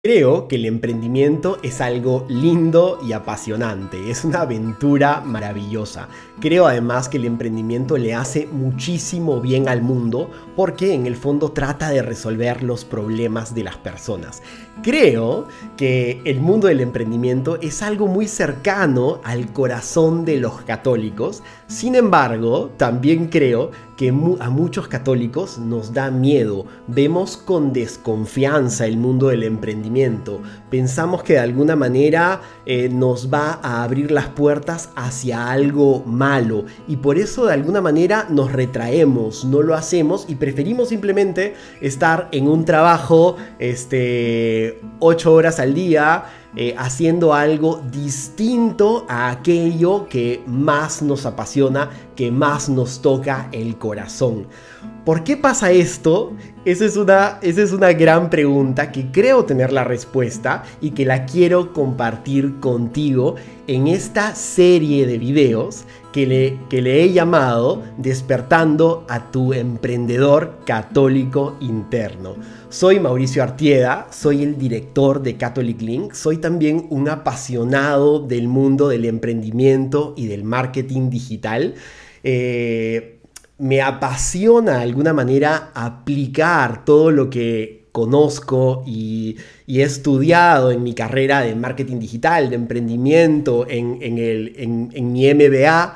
Creo que el emprendimiento es algo lindo y apasionante, es una aventura maravillosa. Creo además que el emprendimiento le hace muchísimo bien al mundo porque en el fondo trata de resolver los problemas de las personas. Creo que el mundo del emprendimiento es algo muy cercano al corazón de los católicos. Sin embargo, también creo que a muchos católicos nos da miedo. Vemos con desconfianza el mundo del emprendimiento. Pensamos que de alguna manera eh, nos va a abrir las puertas hacia algo malo. Y por eso de alguna manera nos retraemos, no lo hacemos y preferimos simplemente estar en un trabajo, este 8 ocho horas al día eh, haciendo algo distinto a aquello que más nos apasiona, que más nos toca el corazón. ¿Por qué pasa esto? Esa es, una, gran pregunta que creo tener la respuesta y que la quiero compartir contigo en esta serie de videos que le he llamado Despertando a tu emprendedor católico interno. Soy Mauricio Artieda, soy el director de Catholic Link, soy también un apasionado del mundo del emprendimiento y del marketing digital. Eh, me apasiona de alguna manera aplicar todo lo que conozco y, he estudiado en mi carrera de marketing digital, de emprendimiento, en mi MBA,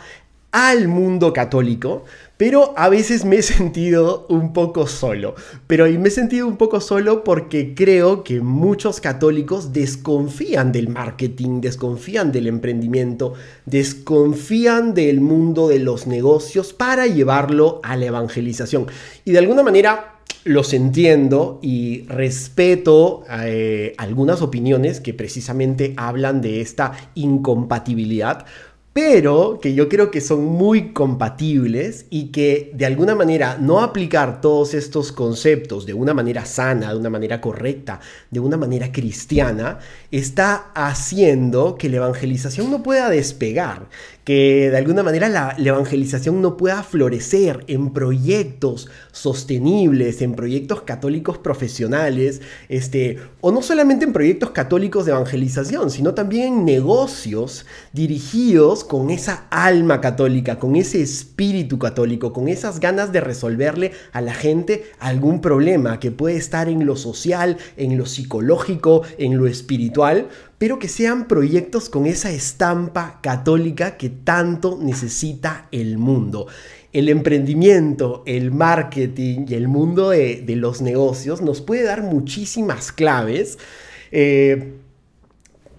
al mundo católico pero a veces me he sentido un poco solo. Pero me he sentido un poco solo porque creo que muchos católicos desconfían del marketing, desconfían del emprendimiento, desconfían del mundo de los negocios para llevarlo a la evangelización. Y de alguna manera los entiendo y respeto eh, algunas opiniones que precisamente hablan de esta incompatibilidad pero que yo creo que son muy compatibles y que de alguna manera no aplicar todos estos conceptos de una manera sana, de una manera correcta, de una manera cristiana, está haciendo que la evangelización no pueda despegar, que de alguna manera la, evangelización no pueda florecer en proyectos sostenibles, en proyectos católicos profesionales, este, o no solamente en proyectos católicos de evangelización, sino también en negocios dirigidos con esa alma católica, con ese espíritu católico, con esas ganas de resolverle a la gente algún problema que puede estar en lo social, en lo psicológico, en lo espiritual, pero que sean proyectos con esa estampa católica que tanto necesita el mundo el emprendimiento, el marketing y el mundo de, los negocios nos puede dar muchísimas claves. Eh,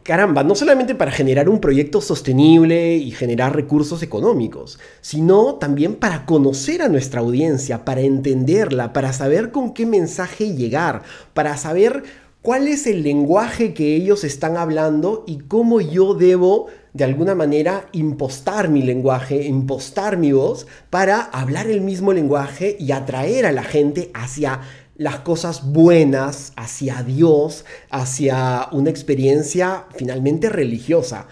caramba, no solamente para generar un proyecto sostenible y generar recursos económicos, sino también para conocer a nuestra audiencia, para entenderla, para saber con qué mensaje llegar, para saber cuál es el lenguaje que ellos están hablando y cómo yo debo de alguna manera impostar mi lenguaje, impostar mi voz para hablar el mismo lenguaje y atraer a la gente hacia las cosas buenas hacia Dios, hacia una experiencia finalmente religiosa.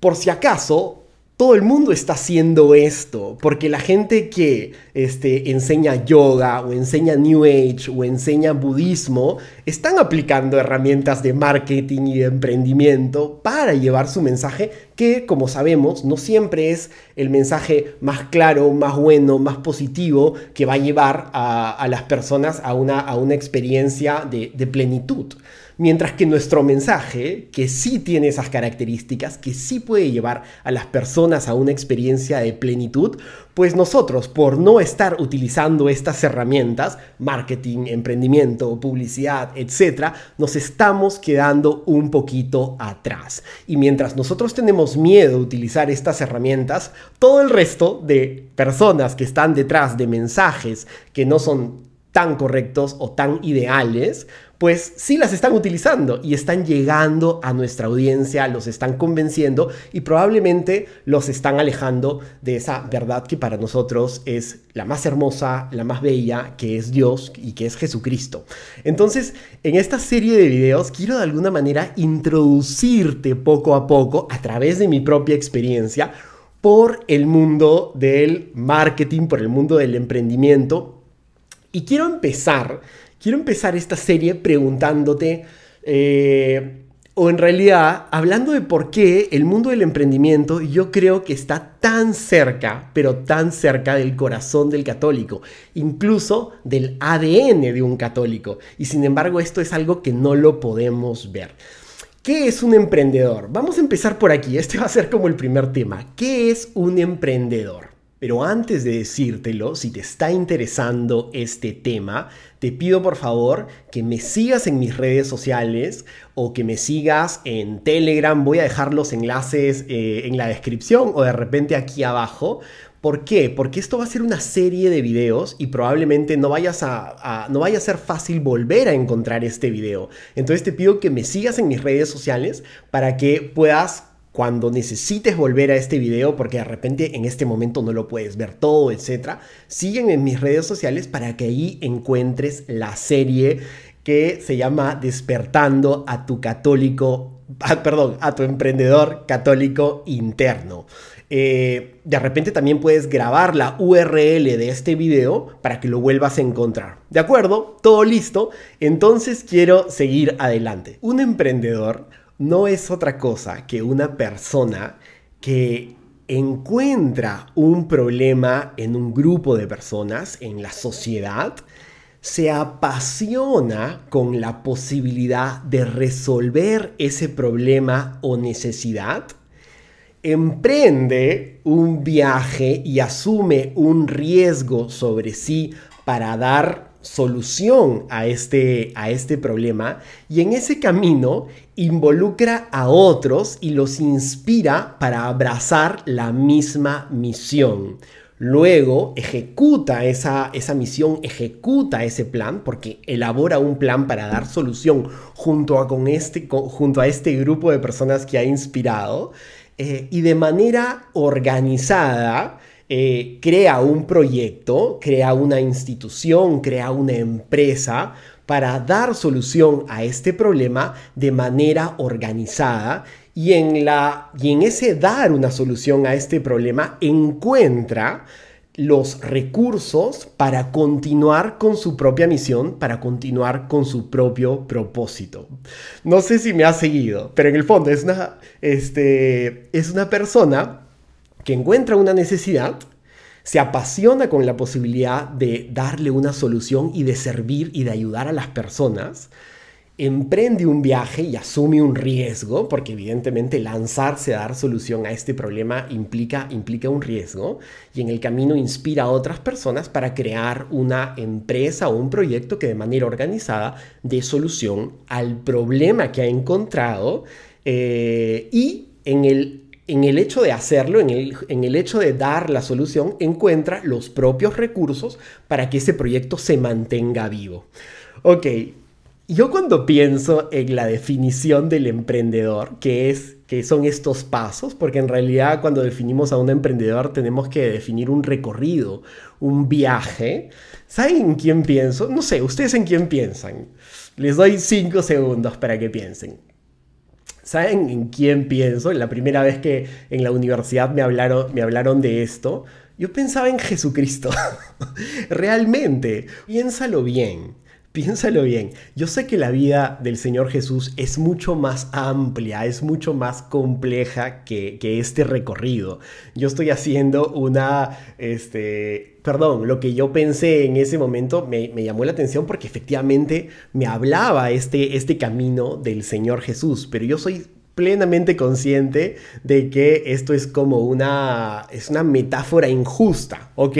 Por si acaso, todo el mundo está haciendo esto, porque la gente que este, enseña yoga o enseña New Age o enseña budismo, están aplicando herramientas de marketing y de emprendimiento para llevar su mensaje que, como sabemos, no siempre es el mensaje más claro, más bueno, más positivo que va a llevar a, las personas a una, experiencia de, de plenitud. Mientras que nuestro mensaje, que sí tiene esas características, que sí puede llevar a las personas a una experiencia de plenitud, pues nosotros, por no estar utilizando estas herramientas, marketing, emprendimiento, publicidad, etc., nos estamos quedando un poquito atrás. Y mientras nosotros tenemos miedo a utilizar estas herramientas, todo el resto de personas que están detrás de mensajes que no son tan correctos o tan ideales, pues sí las están utilizando y están llegando a nuestra audiencia, los están convenciendo y probablemente los están alejando de esa verdad que para nosotros es la más hermosa, la más bella, que es Dios y que es Jesucristo. Entonces, en esta serie de videos quiero de alguna manera introducirte poco a poco a través de mi propia experiencia por el mundo del marketing, por el mundo del emprendimiento. Y quiero empezar quiero empezar esta serie preguntándote, eh, o en realidad hablando de por qué el mundo del emprendimiento yo creo que está tan cerca, pero tan cerca del corazón del católico, incluso del ADN de un católico. Y sin embargo esto es algo que no lo podemos ver. ¿Qué es un emprendedor? Vamos a empezar por aquí, este va a ser como el primer tema. ¿Qué es un emprendedor? Pero antes de decírtelo, si te está interesando este tema, te pido por favor que me sigas en mis redes sociales o que me sigas en Telegram. Voy a dejar los enlaces eh, en la descripción o de repente aquí abajo. ¿Por qué? Porque esto va a ser una serie de videos y probablemente no, vayas no vaya a ser fácil volver a encontrar este video. Entonces te pido que me sigas en mis redes sociales para que puedas cuando necesites volver a este video porque de repente en este momento no lo puedes ver todo, etcétera, siguen en mis redes sociales para que ahí encuentres la serie que se llama Despertando a tu católico, ah, perdón, a tu emprendedor católico interno. Eh, de repente también puedes grabar la URL de este video para que lo vuelvas a encontrar. ¿De acuerdo? Todo listo. Entonces quiero seguir adelante. Un emprendedor no es otra cosa que una persona que encuentra un problema en un grupo de personas, en la sociedad, se apasiona con la posibilidad de resolver ese problema o necesidad, emprende un viaje y asume un riesgo sobre sí para dar solución a este, a este problema y en ese camino involucra a otros y los inspira para abrazar la misma misión. Luego ejecuta esa, esa misión, ejecuta ese plan, porque elabora un plan para dar solución junto a, con este, junto a este grupo de personas que ha inspirado. Eh, y de manera organizada, eh, crea un proyecto, crea una institución, crea una empresa para dar solución a este problema de manera organizada y en, la, y en ese dar una solución a este problema encuentra los recursos para continuar con su propia misión, para continuar con su propio propósito. No sé si me ha seguido, pero en el fondo es una, este, es una persona que encuentra una necesidad, se apasiona con la posibilidad de darle una solución y de servir y de ayudar a las personas, emprende un viaje y asume un riesgo, porque evidentemente lanzarse a dar solución a este problema implica, implica un riesgo, y en el camino inspira a otras personas para crear una empresa o un proyecto que de manera organizada dé solución al problema que ha encontrado eh, y en el en el hecho de hacerlo, en el, en el, hecho de dar la solución, encuentra los propios recursos para que ese proyecto se mantenga vivo. Ok, yo cuando pienso en la definición del emprendedor, que es que son estos pasos, porque en realidad cuando definimos a un emprendedor tenemos que definir un recorrido, un viaje. ¿Saben en quién pienso? No sé, ¿ustedes en quién piensan? Les doy cinco segundos para que piensen. ¿Saben en quién pienso? La primera vez que en la universidad me hablaron, me hablaron de esto, yo pensaba en Jesucristo. Realmente, piénsalo bien. Piénsalo bien, yo sé que la vida del Señor Jesús es mucho más amplia, es mucho más compleja que, este recorrido. Yo estoy haciendo una, este, perdón, lo que yo pensé en ese momento me, llamó la atención porque efectivamente me hablaba este, este camino del Señor Jesús, pero yo soy plenamente consciente de que esto es como una, es una metáfora injusta, ¿ok?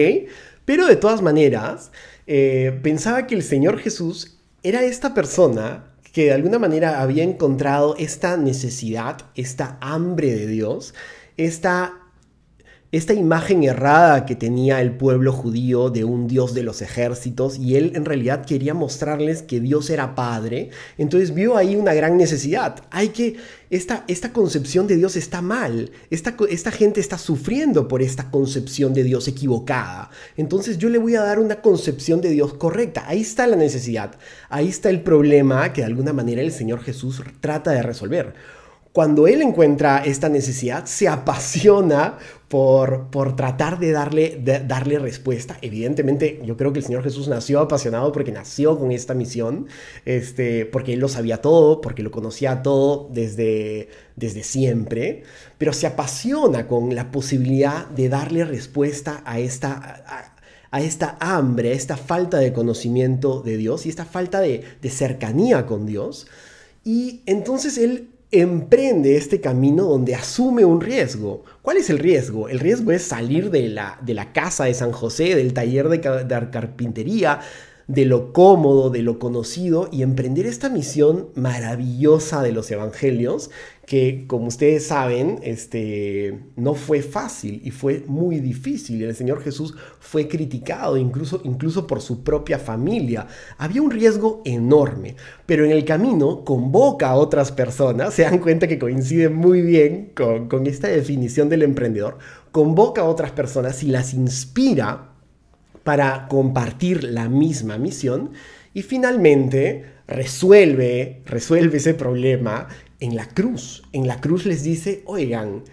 Pero de todas maneras, eh, pensaba que el Señor Jesús era esta persona que de alguna manera había encontrado esta necesidad, esta hambre de Dios, esta esta imagen errada que tenía el pueblo judío de un Dios de los ejércitos y él en realidad quería mostrarles que Dios era padre, entonces vio ahí una gran necesidad. Hay que, esta, esta concepción de Dios está mal, esta, esta gente está sufriendo por esta concepción de Dios equivocada, entonces yo le voy a dar una concepción de Dios correcta, ahí está la necesidad, ahí está el problema que de alguna manera el Señor Jesús trata de resolver cuando él encuentra esta necesidad, se apasiona por, por tratar de darle, darle respuesta. Evidentemente, yo creo que el Señor Jesús nació apasionado porque nació con esta misión, este, porque él lo sabía todo, porque lo conocía todo desde, desde siempre, pero se apasiona con la posibilidad de darle respuesta a esta... A, esta hambre, a esta falta de conocimiento de Dios y esta falta de cercanía con Dios. Y entonces él emprende este camino donde asume un riesgo. ¿Cuál es el riesgo? El riesgo es salir de la, casa de San José, del taller de, de carpintería, de lo cómodo, de lo conocido y emprender esta misión maravillosa de los evangelios que como ustedes saben, este, no fue fácil y fue muy difícil. El Señor Jesús fue criticado incluso, incluso por su propia familia. Había un riesgo enorme, pero en el camino convoca a otras personas, se dan cuenta que coincide muy bien con, esta definición del emprendedor, convoca a otras personas y las inspira para compartir la misma misión y finalmente resuelve, resuelve ese problema en la cruz. En la cruz les dice, oigan,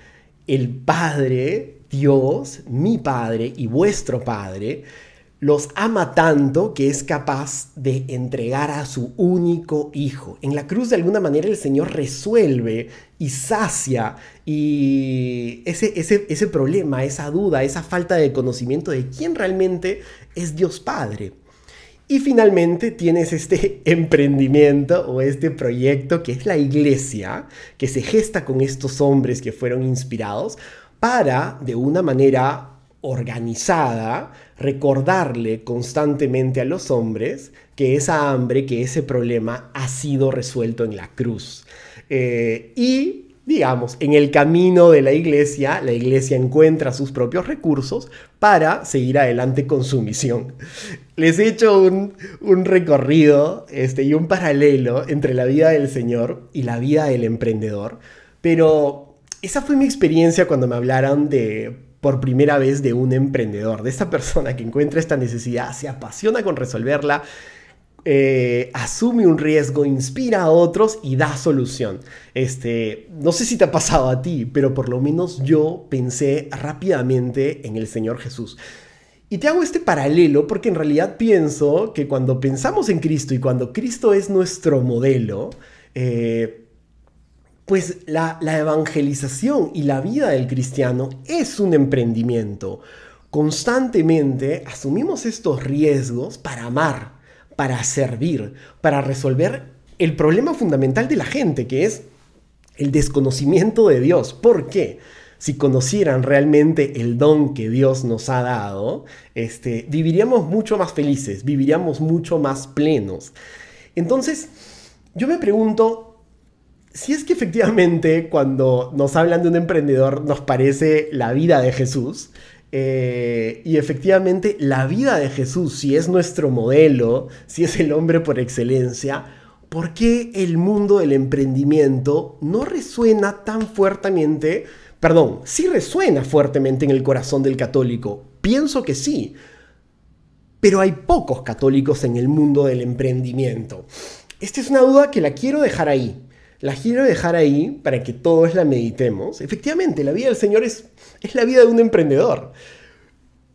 el Padre, Dios, mi Padre y vuestro Padre, los ama tanto que es capaz de entregar a su único hijo. En la cruz de alguna manera el Señor resuelve y sacia y ese, ese, ese problema, esa duda, esa falta de conocimiento de quién realmente es Dios Padre. Y finalmente tienes este emprendimiento o este proyecto que es la iglesia, que se gesta con estos hombres que fueron inspirados para, de una manera organizada, recordarle constantemente a los hombres que esa hambre, que ese problema ha sido resuelto en la cruz. Eh, y digamos, en el camino de la iglesia, la iglesia encuentra sus propios recursos para seguir adelante con su misión. Les he hecho un, recorrido este, y un paralelo entre la vida del Señor y la vida del emprendedor, pero esa fue mi experiencia cuando me hablaron de por primera vez de un emprendedor, de esta persona que encuentra esta necesidad, se apasiona con resolverla eh, asume un riesgo, inspira a otros y da solución. Este, no sé si te ha pasado a ti, pero por lo menos yo pensé rápidamente en el Señor Jesús. Y te hago este paralelo porque en realidad pienso que cuando pensamos en Cristo y cuando Cristo es nuestro modelo, eh, pues la evangelización y la vida del cristiano es un emprendimiento. Constantemente asumimos estos riesgos para amar, para servir, para resolver el problema fundamental de la gente, que es el desconocimiento de Dios. ¿Por qué? si conocieran realmente el don que Dios nos ha dado, este, viviríamos mucho más felices, viviríamos mucho más plenos. Entonces, yo me pregunto si es que efectivamente cuando nos hablan de un emprendedor nos parece la vida de Jesús, eh, y efectivamente la vida de Jesús, si es nuestro modelo, si es el hombre por excelencia, ¿por qué el mundo del emprendimiento no resuena tan fuertemente? Perdón, sí resuena fuertemente en el corazón del católico. Pienso que sí. Pero hay pocos católicos en el mundo del emprendimiento. Esta es una duda que la quiero dejar ahí. La quiero dejar ahí para que todos la meditemos. Efectivamente, la vida del Señor es, es la vida de un emprendedor.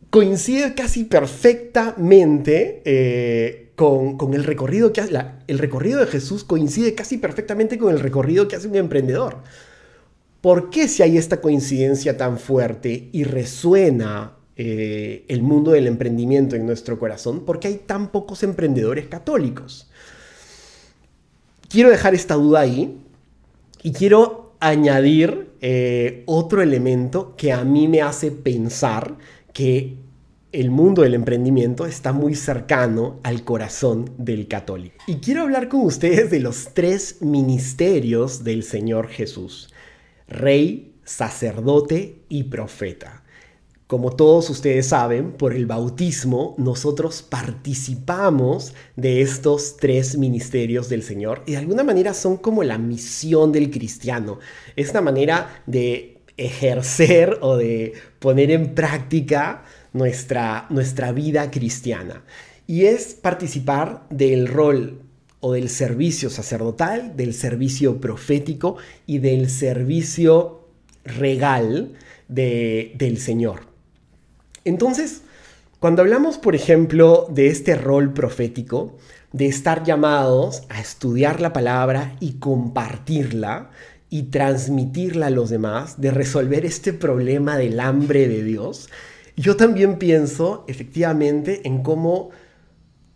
Coincide casi perfectamente eh, con, el recorrido que hace, el recorrido de Jesús coincide casi perfectamente con el recorrido que hace un emprendedor. ¿Por qué si hay esta coincidencia tan fuerte y resuena eh, el mundo del emprendimiento en nuestro corazón? Porque hay tan pocos emprendedores católicos quiero dejar esta duda ahí y quiero añadir eh, otro elemento que a mí me hace pensar que el mundo del emprendimiento está muy cercano al corazón del católico. Y quiero hablar con ustedes de los tres ministerios del Señor Jesús. Rey, sacerdote y profeta. Como todos ustedes saben, por el bautismo nosotros participamos de estos tres ministerios del Señor y de alguna manera son como la misión del cristiano. Es manera de ejercer o de poner en práctica nuestra, nuestra vida cristiana. Y es participar del rol o del servicio sacerdotal, del servicio profético y del servicio regal del Señor. Entonces, cuando hablamos, por ejemplo, de este rol profético, de estar llamados a estudiar la palabra y compartirla y transmitirla a los demás, de resolver este problema del hambre de Dios, yo también pienso efectivamente en cómo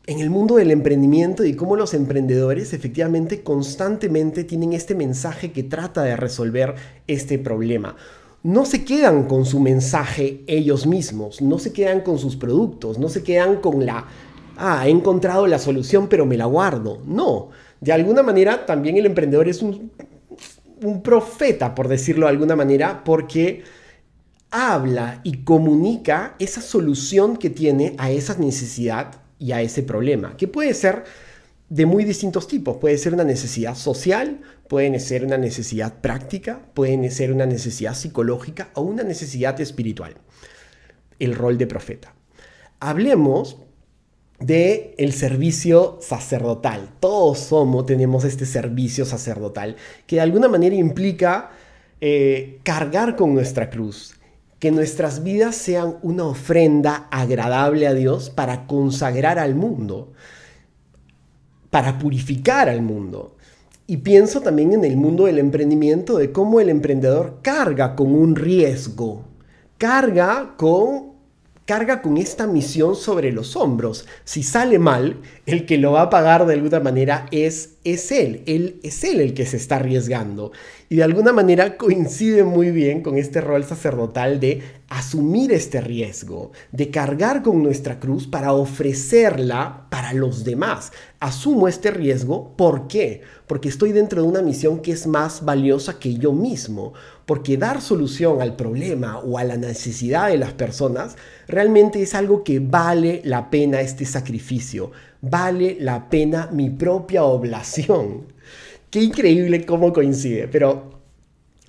en el mundo del emprendimiento y cómo los emprendedores efectivamente constantemente tienen este mensaje que trata de resolver este problema no se quedan con su mensaje ellos mismos, no se quedan con sus productos, no se quedan con la, ah, he encontrado la solución pero me la guardo. No, de alguna manera también el emprendedor es un, un profeta, por decirlo de alguna manera, porque habla y comunica esa solución que tiene a esa necesidad y a ese problema, que puede ser de muy distintos tipos. Puede ser una necesidad social, puede ser una necesidad práctica, puede ser una necesidad psicológica o una necesidad espiritual. El rol de profeta. Hablemos de el servicio sacerdotal. Todos somos, tenemos este servicio sacerdotal que de alguna manera implica eh, cargar con nuestra cruz, que nuestras vidas sean una ofrenda agradable a Dios para consagrar al mundo para purificar al mundo. Y pienso también en el mundo del emprendimiento, de cómo el emprendedor carga con un riesgo, carga con carga con esta misión sobre los hombros. Si sale mal, el que lo va a pagar de alguna manera es es él, él es él el que se está arriesgando. Y de alguna manera coincide muy bien con este rol sacerdotal de asumir este riesgo, de cargar con nuestra cruz para ofrecerla para los demás. Asumo este riesgo, ¿por qué? Porque estoy dentro de una misión que es más valiosa que yo mismo, porque dar solución al problema o a la necesidad de las personas realmente es algo que vale la pena este sacrificio vale la pena mi propia oblación. Qué increíble cómo coincide, pero,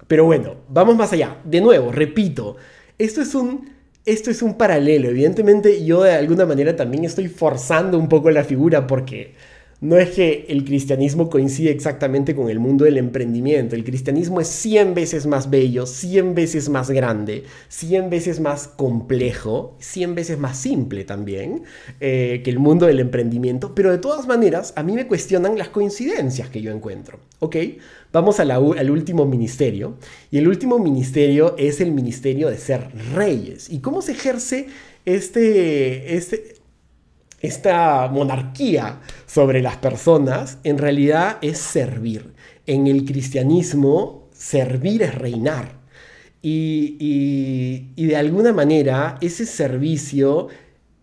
pero bueno, vamos más allá. De nuevo, repito, esto es un esto es un paralelo. Evidentemente yo de alguna manera también estoy forzando un poco la figura porque no es que el cristianismo coincide exactamente con el mundo del emprendimiento. El cristianismo es 100 veces más bello, 100 veces más grande, 100 veces más complejo, 100 veces más simple también eh, que el mundo del emprendimiento. Pero de todas maneras, a mí me cuestionan las coincidencias que yo encuentro. ¿Ok? Vamos al último ministerio. Y el último ministerio es el ministerio de ser reyes. ¿Y cómo se ejerce este, este, esta monarquía sobre las personas en realidad es servir. En el cristianismo, servir es reinar. Y, de alguna manera ese servicio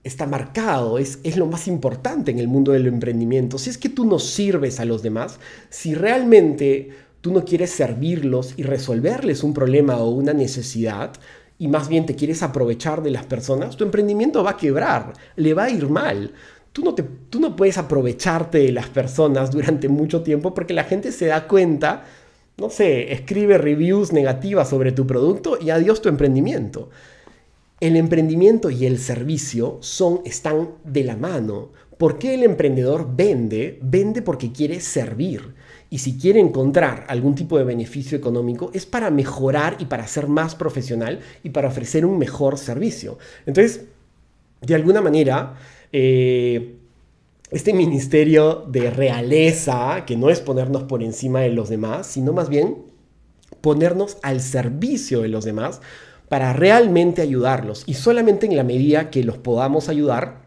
está marcado, es, es, lo más importante en el mundo del emprendimiento. Si es que tú no sirves a los demás, si realmente tú no quieres servirlos y resolverles un problema o una necesidad, y más bien te quieres aprovechar de las personas, tu emprendimiento va a quebrar, le va a ir mal. Tú no, te, tú no puedes aprovecharte de las personas durante mucho tiempo porque la gente se da cuenta, no sé, escribe reviews negativas sobre tu producto y adiós tu emprendimiento. El emprendimiento y el servicio son, están de la mano. ¿Por qué el emprendedor vende? Vende porque quiere servir y si quiere encontrar algún tipo de beneficio económico, es para mejorar y para ser más profesional y para ofrecer un mejor servicio. Entonces, de alguna manera, eh, este ministerio de realeza, que no es ponernos por encima de los demás, sino más bien ponernos al servicio de los demás para realmente ayudarlos. Y solamente en la medida que los podamos ayudar,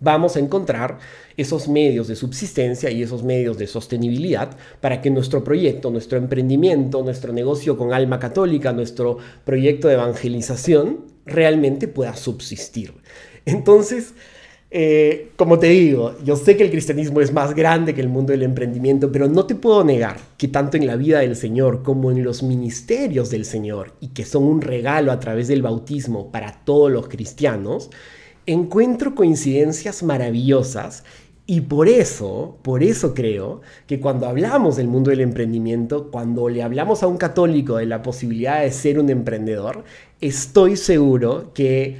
vamos a encontrar esos medios de subsistencia y esos medios de sostenibilidad para que nuestro proyecto, nuestro emprendimiento, nuestro negocio con alma católica, nuestro proyecto de evangelización realmente pueda subsistir. Entonces, eh, como te digo, yo sé que el cristianismo es más grande que el mundo del emprendimiento, pero no te puedo negar que tanto en la vida del Señor como en los ministerios del Señor, y que son un regalo a través del bautismo para todos los cristianos, encuentro coincidencias maravillosas y por eso, por eso creo que cuando hablamos del mundo del emprendimiento, cuando le hablamos a un católico de la posibilidad de ser un emprendedor, estoy seguro que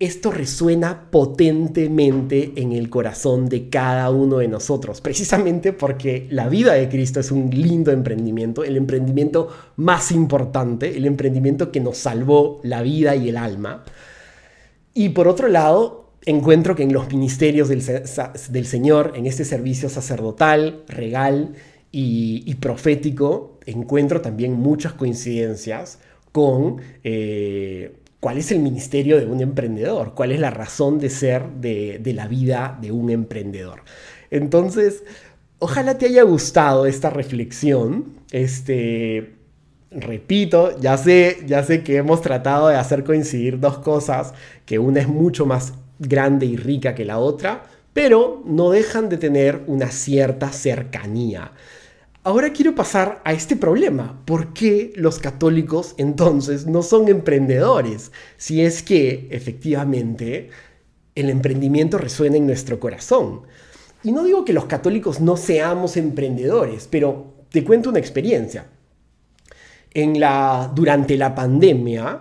esto resuena potentemente en el corazón de cada uno de nosotros, precisamente porque la vida de Cristo es un lindo emprendimiento, el emprendimiento más importante, el emprendimiento que nos salvó la vida y el alma. Y por otro lado, encuentro que en los ministerios del, Señor, en este servicio sacerdotal, regal y, profético, encuentro también muchas coincidencias con... Eh, cuál es el ministerio de un emprendedor, cuál es la razón de ser de, de, la vida de un emprendedor. Entonces, ojalá te haya gustado esta reflexión. Este, repito, ya sé, ya sé que hemos tratado de hacer coincidir dos cosas, que una es mucho más grande y rica que la otra, pero no dejan de tener una cierta cercanía. Ahora quiero pasar a este problema. ¿Por qué los católicos entonces no son emprendedores? Si es que efectivamente el emprendimiento resuena en nuestro corazón. Y no digo que los católicos no seamos emprendedores, pero te cuento una experiencia la, durante la pandemia,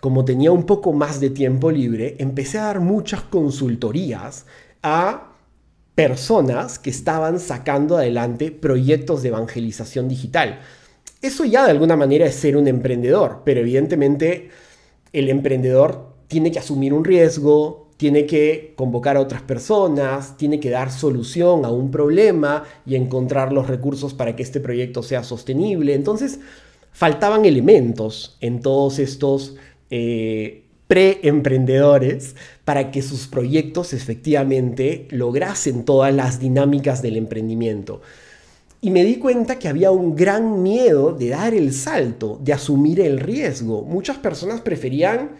como tenía un poco más de tiempo libre, empecé a dar muchas consultorías a personas que estaban sacando adelante proyectos de evangelización digital. Eso ya de alguna manera es ser un emprendedor, pero evidentemente el emprendedor tiene que asumir un riesgo, tiene que convocar a otras personas, tiene que dar solución a un problema y encontrar los recursos para que este proyecto sea sostenible. Entonces, faltaban elementos en todos estos eh, pre-emprendedores para que sus proyectos efectivamente lograsen todas las dinámicas del emprendimiento. Y me di cuenta que había un gran miedo de dar el salto, de asumir el riesgo. Muchas personas preferían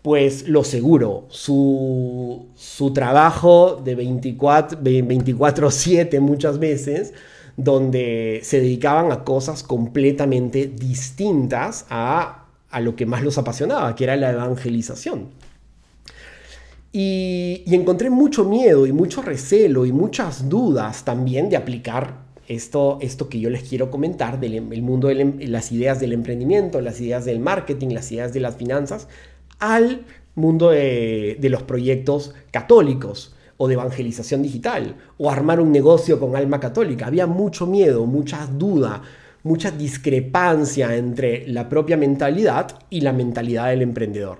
pues lo seguro, su, trabajo de 24-7 muchas veces, donde se dedicaban a cosas completamente distintas a, lo que más los apasionaba, que era la evangelización. Y, encontré mucho miedo y mucho recelo y muchas dudas también de aplicar esto, esto que yo les quiero comentar del em, mundo de em, las ideas del emprendimiento, las ideas del marketing, las ideas de las finanzas, al mundo de los proyectos católicos de evangelización digital o armar un negocio con alma católica. Había mucho miedo, mucha duda, mucha discrepancia entre la propia mentalidad y la mentalidad del emprendedor.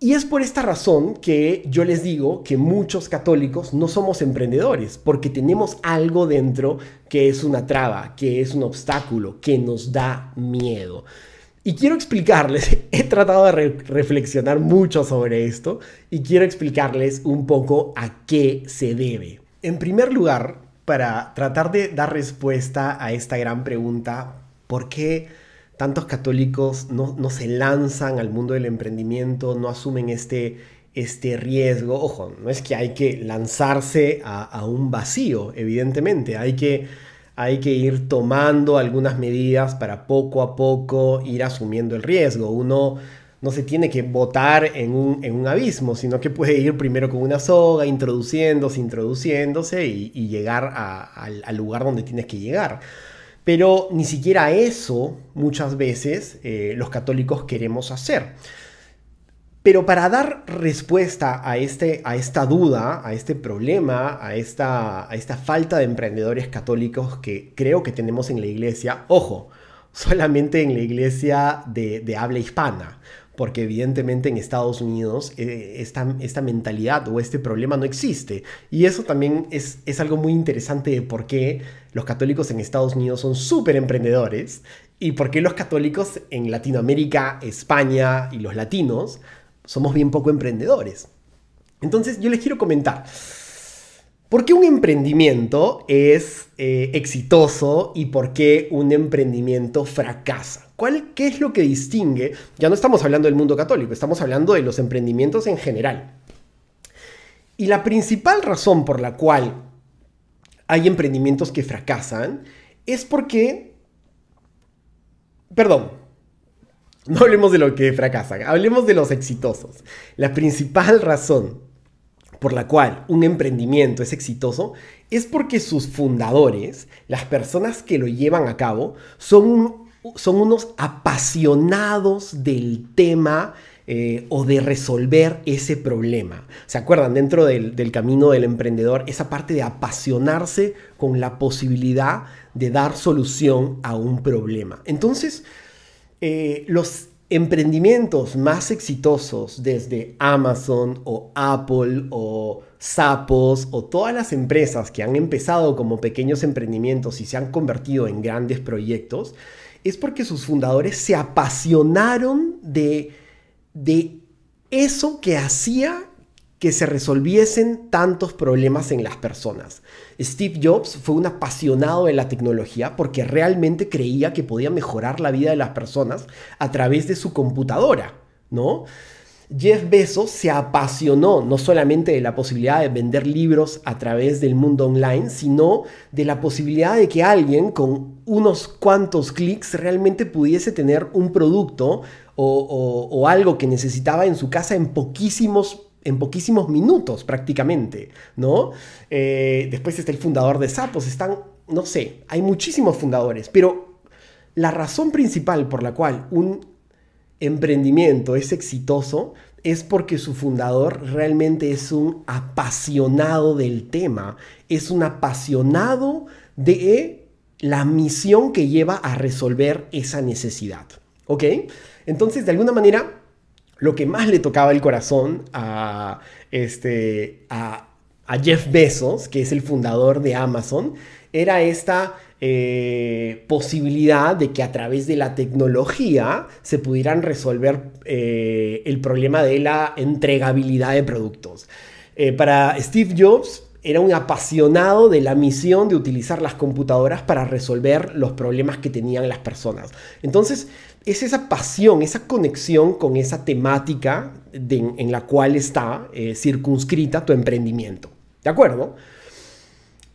Y es por esta razón que yo les digo que muchos católicos no somos emprendedores, porque tenemos algo dentro que es una traba, que es un obstáculo, que nos da miedo. Y quiero explicarles, he tratado de reflexionar mucho sobre esto y quiero explicarles un poco a qué se debe. En primer lugar, para tratar de dar respuesta a esta gran pregunta, ¿por qué tantos católicos no, se lanzan al mundo del emprendimiento, no asumen este, este riesgo? Ojo, no es que hay que lanzarse a, a un vacío, evidentemente, hay que hay que ir tomando algunas medidas para poco a poco ir asumiendo el riesgo. Uno no se tiene que botar en un, abismo, sino que puede ir primero con una soga, introduciéndose, introduciéndose y, llegar al lugar donde tienes que llegar. Pero ni siquiera eso muchas veces eh, los católicos queremos hacer. Pero para dar respuesta a, este, a esta duda, a este problema, a esta, a esta falta de emprendedores católicos que creo que tenemos en la iglesia, ojo, solamente en la iglesia de, habla hispana, porque evidentemente en Estados Unidos eh, esta, mentalidad o este problema no existe. Y eso también es, es algo muy interesante de por qué los católicos en Estados Unidos son súper emprendedores y por qué los católicos en Latinoamérica, España y los latinos somos bien poco emprendedores. Entonces yo les quiero comentar, ¿por qué un emprendimiento es eh, exitoso y por qué un emprendimiento fracasa? ¿Cuál, ¿Qué es lo que distingue? Ya no estamos hablando del mundo católico, estamos hablando de los emprendimientos en general. Y la principal razón por la cual hay emprendimientos que fracasan es porque, perdón, no hablemos de lo que fracasa, hablemos de los exitosos. La principal razón por la cual un emprendimiento es exitoso es porque sus fundadores, las personas que lo llevan a cabo, son, son unos apasionados del tema eh, o de resolver ese problema. ¿Se acuerdan? Dentro del, del camino del emprendedor, esa parte de apasionarse con la posibilidad de dar solución a un problema. Entonces, eh, los emprendimientos más exitosos desde Amazon o Apple o Sapos o todas las empresas que han empezado como pequeños emprendimientos y se han convertido en grandes proyectos, es porque sus fundadores se apasionaron de eso que hacía que se resolviesen tantos problemas en las personas. Steve Jobs fue un apasionado de la tecnología porque realmente creía que podía mejorar la vida de las personas a través de su computadora, ¿no? Jeff Bezos se apasionó no solamente de la posibilidad de vender libros a través del mundo online, sino de la posibilidad de que alguien con unos cuantos clics realmente pudiese tener un producto o, algo que necesitaba en su casa en poquísimos en poquísimos minutos prácticamente, ¿no? Eh, después está el fundador de Sapos, están, no sé, hay muchísimos fundadores, pero la razón principal por la cual un emprendimiento es exitoso es porque su fundador realmente es un apasionado del tema, es un apasionado de la misión que lleva a resolver esa necesidad, ¿ok? Entonces, de alguna manera, lo que más le tocaba el corazón a, este, a, Jeff Bezos, que es el fundador de Amazon, era esta eh, posibilidad de que a través de la tecnología se pudieran resolver eh, el problema de la entregabilidad de productos. Eh, para Steve Jobs era un apasionado de la misión de utilizar las computadoras para resolver los problemas que tenían las personas. Entonces, es esa pasión, esa conexión con esa temática en la cual está eh, circunscrita tu emprendimiento. ¿De acuerdo?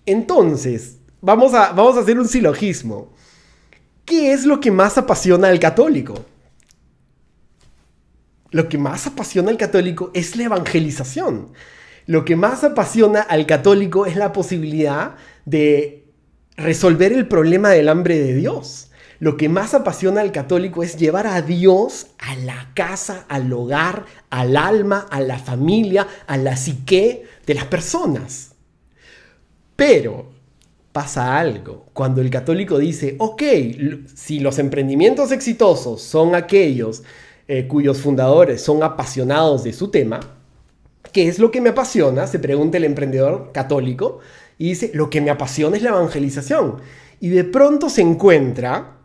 Entonces, vamos a, vamos a hacer un silogismo. ¿Qué es lo que más apasiona al católico? Lo que más apasiona al católico es la evangelización. Lo que más apasiona al católico es la posibilidad de resolver el problema del hambre de Dios lo que más apasiona al católico es llevar a Dios a la casa, al hogar, al alma, a la familia, a la psique de las personas. Pero pasa algo. Cuando el católico dice, ok, si los emprendimientos exitosos son aquellos eh, cuyos fundadores son apasionados de su tema, ¿qué es lo que me apasiona? Se pregunta el emprendedor católico y dice, lo que me apasiona es la evangelización. Y de pronto se encuentra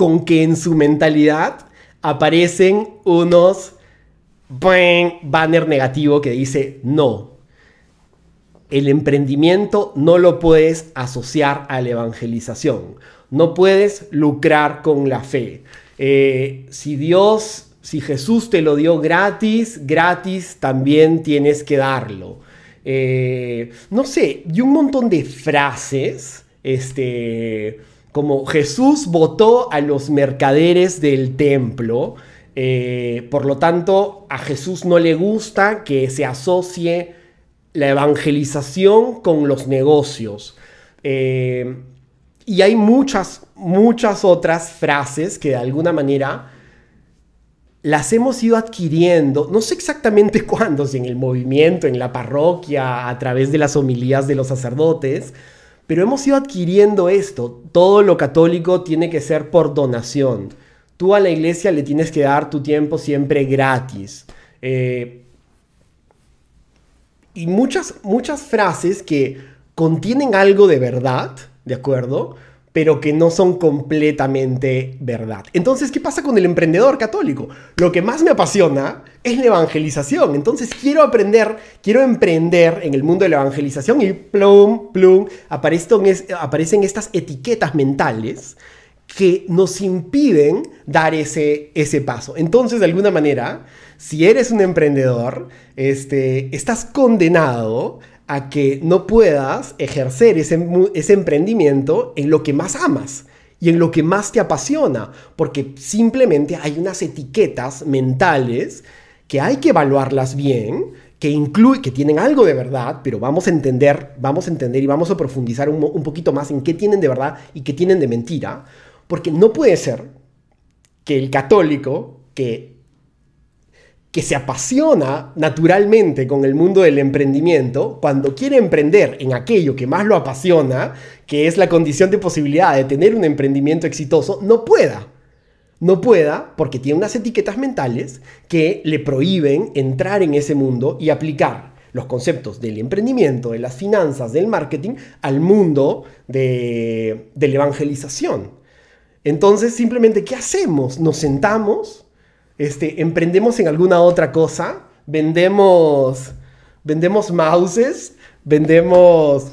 con que en su mentalidad aparecen unos banner negativo que dice no. El emprendimiento no lo puedes asociar a la evangelización. No puedes lucrar con la fe. Eh, si Dios, si Jesús te lo dio gratis, gratis también tienes que darlo. Eh, no sé, y un montón de frases, este, como Jesús votó a los mercaderes del templo, eh, por lo tanto a Jesús no le gusta que se asocie la evangelización con los negocios. Eh, y hay muchas, muchas otras frases que de alguna manera las hemos ido adquiriendo, no sé exactamente cuándo, si en el movimiento, en la parroquia, a través de las homilías de los sacerdotes, pero hemos ido adquiriendo esto. Todo lo católico tiene que ser por donación. Tú a la iglesia le tienes que dar tu tiempo siempre gratis. Eh, y muchas, muchas frases que contienen algo de verdad, ¿de acuerdo? pero que no son completamente verdad. Entonces, ¿qué pasa con el emprendedor católico? Lo que más me apasiona es la evangelización. Entonces, quiero aprender, quiero emprender en el mundo de la evangelización y plum, plum, aparecen, estas etiquetas mentales que nos impiden dar ese, paso. Entonces, de alguna manera, si eres un emprendedor, este, estás condenado a que no puedas ejercer ese, ese emprendimiento en lo que más amas y en lo que más te apasiona, porque simplemente hay unas etiquetas mentales que hay que evaluarlas bien, que incluye, que tienen algo de verdad, pero vamos a entender, vamos a entender y vamos a profundizar un, un poquito más en qué tienen de verdad y qué tienen de mentira, porque no puede ser que el católico que que se apasiona naturalmente con el mundo del emprendimiento, cuando quiere emprender en aquello que más lo apasiona, que es la condición de posibilidad de tener un emprendimiento exitoso, no pueda. No pueda porque tiene unas etiquetas mentales que le prohíben entrar en ese mundo y aplicar los conceptos del emprendimiento, de las finanzas, del marketing al mundo de, de la evangelización. Entonces, simplemente, ¿qué hacemos? Nos sentamos este, emprendemos en alguna otra cosa, vendemos, vendemos mouses, vendemos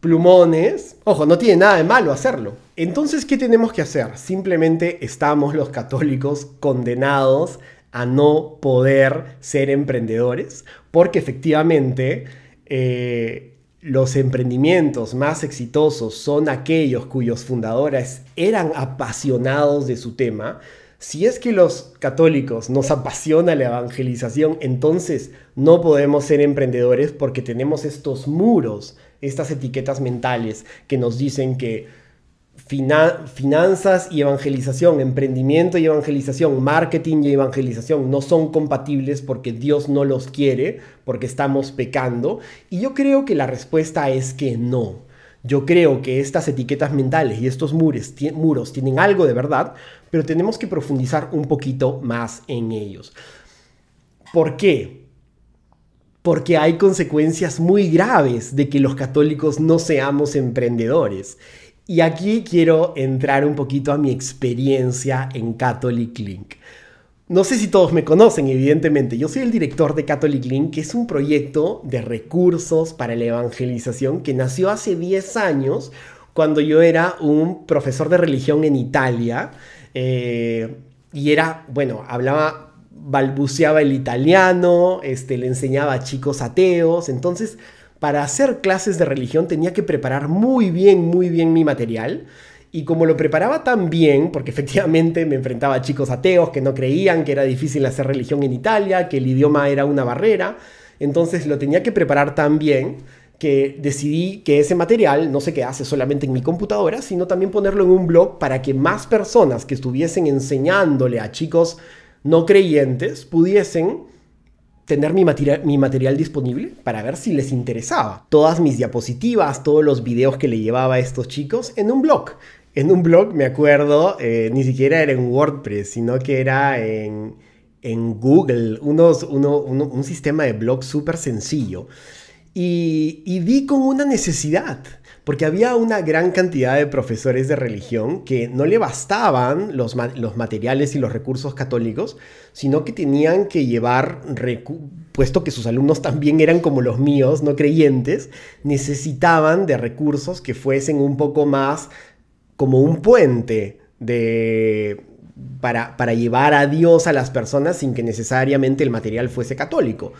plumones. Ojo, no tiene nada de malo hacerlo. Entonces, ¿qué tenemos que hacer? Simplemente estamos los católicos condenados a no poder ser emprendedores, porque efectivamente eh, los emprendimientos más exitosos son aquellos cuyos fundadores eran apasionados de su tema, si es que los católicos nos apasiona la evangelización, entonces no podemos ser emprendedores porque tenemos estos muros, estas etiquetas mentales que nos dicen que finanzas y evangelización, emprendimiento y evangelización, marketing y evangelización no son compatibles porque Dios no los quiere, porque estamos pecando. Y yo creo que la respuesta es que no. Yo creo que estas etiquetas mentales y estos muros tienen algo de verdad, pero tenemos que profundizar un poquito más en ellos. ¿Por qué? Porque hay consecuencias muy graves de que los católicos no seamos emprendedores. Y aquí quiero entrar un poquito a mi experiencia en Catholic Link. No sé si todos me conocen, evidentemente. Yo soy el director de Catholic Link, que es un proyecto de recursos para la evangelización que nació hace 10 años cuando yo era un profesor de religión en Italia eh, y era, bueno, hablaba, balbuceaba el italiano, este, le enseñaba a chicos ateos, entonces para hacer clases de religión tenía que preparar muy bien, muy bien mi material. Y como lo preparaba tan bien, porque efectivamente me enfrentaba a chicos ateos que no creían que era difícil hacer religión en Italia, que el idioma era una barrera, entonces lo tenía que preparar tan bien que decidí que ese material no se quedase solamente en mi computadora, sino también ponerlo en un blog para que más personas que estuviesen enseñándole a chicos no creyentes pudiesen tener mi, material disponible para ver si les interesaba. Todas mis diapositivas, todos los videos que le llevaba a estos chicos en un blog. En un blog, me acuerdo, eh, ni siquiera era en WordPress, sino que era en, Google, unos, un sistema de blog súper sencillo y, di con una necesidad porque había una gran cantidad de profesores de religión que no le bastaban los, materiales y los recursos católicos, sino que tenían que llevar, puesto que sus alumnos también eran como los míos, no creyentes, necesitaban de recursos que fuesen un poco más como un puente para llevar a Dios a las personas sin que necesariamente el material fuese católico.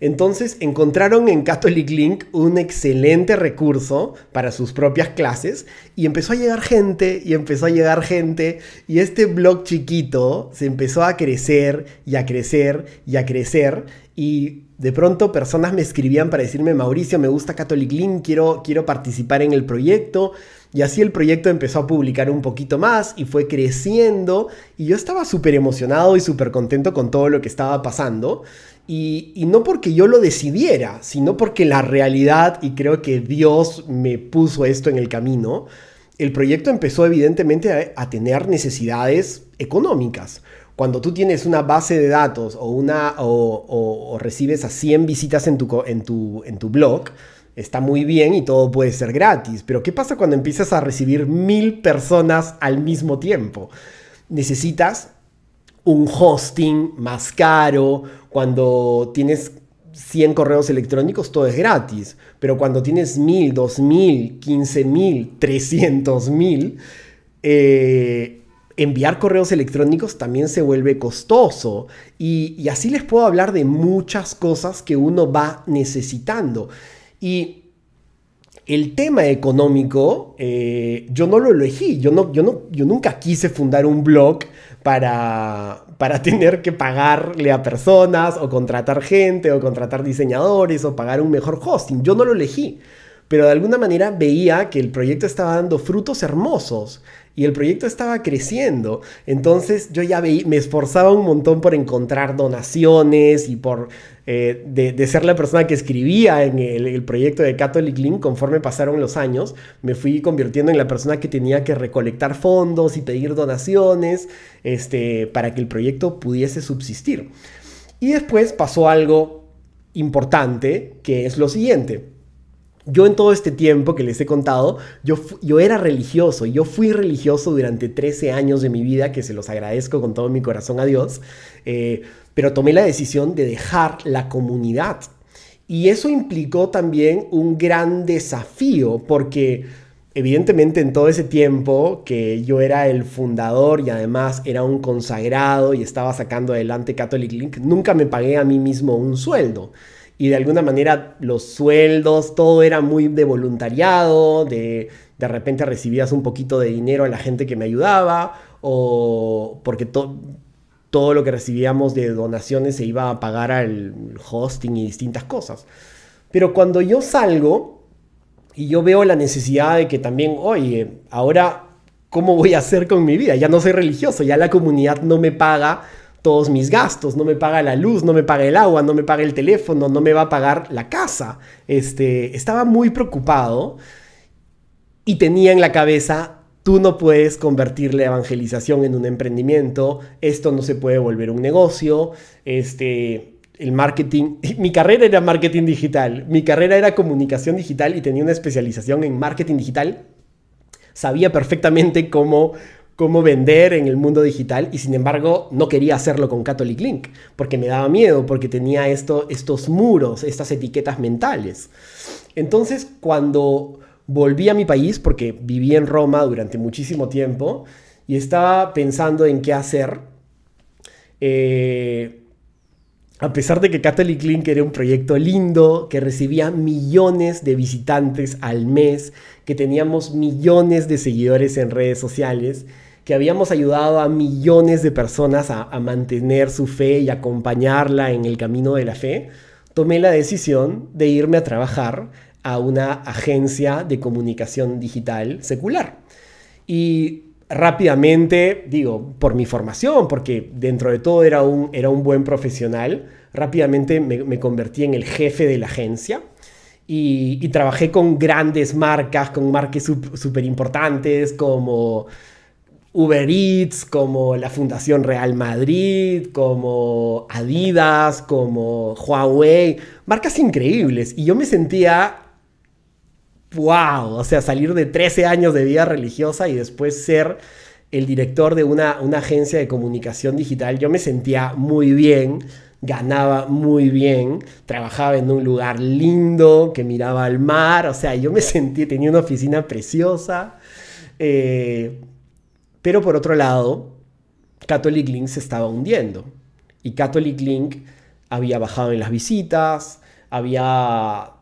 Entonces encontraron en Catholic Link un excelente recurso para sus propias clases y empezó a llegar gente y empezó a llegar gente y este blog chiquito se empezó a crecer y a crecer y a crecer y de pronto personas me escribían para decirme, Mauricio, me gusta Catholic Link, quiero, quiero participar en el proyecto. Y así el proyecto empezó a publicar un poquito más y fue creciendo. Y yo estaba súper emocionado y súper contento con todo lo que estaba pasando. Y, no porque yo lo decidiera, sino porque la realidad, y creo que Dios me puso esto en el camino, el proyecto empezó evidentemente a, tener necesidades económicas. Cuando tú tienes una base de datos o, una, o, recibes a 100 visitas en tu, en, tu, en tu blog, está muy bien y todo puede ser gratis. Pero ¿qué pasa cuando empiezas a recibir mil personas al mismo tiempo? Necesitas un hosting más caro, cuando tienes 100 correos electrónicos, todo es gratis. Pero cuando tienes 1000, 2000, 15000, 300000, eh, enviar correos electrónicos también se vuelve costoso. Y, así les puedo hablar de muchas cosas que uno va necesitando. Y el tema económico, eh, yo no lo elegí, yo, no, yo, no, yo nunca quise fundar un blog para, para tener que pagarle a personas o contratar gente o contratar diseñadores o pagar un mejor hosting. Yo no lo elegí, pero de alguna manera veía que el proyecto estaba dando frutos hermosos y el proyecto estaba creciendo. Entonces yo ya me esforzaba un montón por encontrar donaciones y por eh, de, ser la persona que escribía en el, proyecto de Catholic Link conforme pasaron los años. Me fui convirtiendo en la persona que tenía que recolectar fondos y pedir donaciones este, para que el proyecto pudiese subsistir. Y después pasó algo importante que es lo siguiente yo en todo este tiempo que les he contado, yo, era religioso, yo fui religioso durante 13 años de mi vida, que se los agradezco con todo mi corazón a Dios, eh, pero tomé la decisión de dejar la comunidad. Y eso implicó también un gran desafío, porque evidentemente en todo ese tiempo que yo era el fundador y además era un consagrado y estaba sacando adelante Catholic Link, nunca me pagué a mí mismo un sueldo y de alguna manera los sueldos, todo era muy de voluntariado, de, de repente recibías un poquito de dinero a la gente que me ayudaba, o porque todo todo lo que recibíamos de donaciones se iba a pagar al hosting y distintas cosas. Pero cuando yo salgo y yo veo la necesidad de que también, oye, ahora, ¿cómo voy a hacer con mi vida? Ya no soy religioso, ya la comunidad no me paga todos mis gastos, no me paga la luz, no me paga el agua, no me paga el teléfono, no me va a pagar la casa. Este, estaba muy preocupado y tenía en la cabeza, tú no puedes convertir la evangelización en un emprendimiento, esto no se puede volver un negocio, este, el marketing, mi carrera era marketing digital, mi carrera era comunicación digital y tenía una especialización en marketing digital. Sabía perfectamente cómo cómo vender en el mundo digital y sin embargo no quería hacerlo con Catholic Link porque me daba miedo, porque tenía esto, estos muros, estas etiquetas mentales. Entonces cuando volví a mi país, porque viví en Roma durante muchísimo tiempo y estaba pensando en qué hacer, eh, a pesar de que Catholic Link era un proyecto lindo, que recibía millones de visitantes al mes, que teníamos millones de seguidores en redes sociales, que habíamos ayudado a millones de personas a, mantener su fe y acompañarla en el camino de la fe, tomé la decisión de irme a trabajar a una agencia de comunicación digital secular. Y rápidamente, digo, por mi formación, porque dentro de todo era un, era un buen profesional, rápidamente me, convertí en el jefe de la agencia y, y trabajé con grandes marcas, con marcas súper importantes como Uber Eats, como la Fundación Real Madrid, como Adidas, como Huawei, marcas increíbles. Y yo me sentía, wow, o sea, salir de 13 años de vida religiosa y después ser el director de una, agencia de comunicación digital, yo me sentía muy bien ganaba muy bien, trabajaba en un lugar lindo que miraba al mar, o sea, yo me sentía, tenía una oficina preciosa, eh, pero por otro lado, Catholic Link se estaba hundiendo. Y Catholic Link había bajado en las visitas, había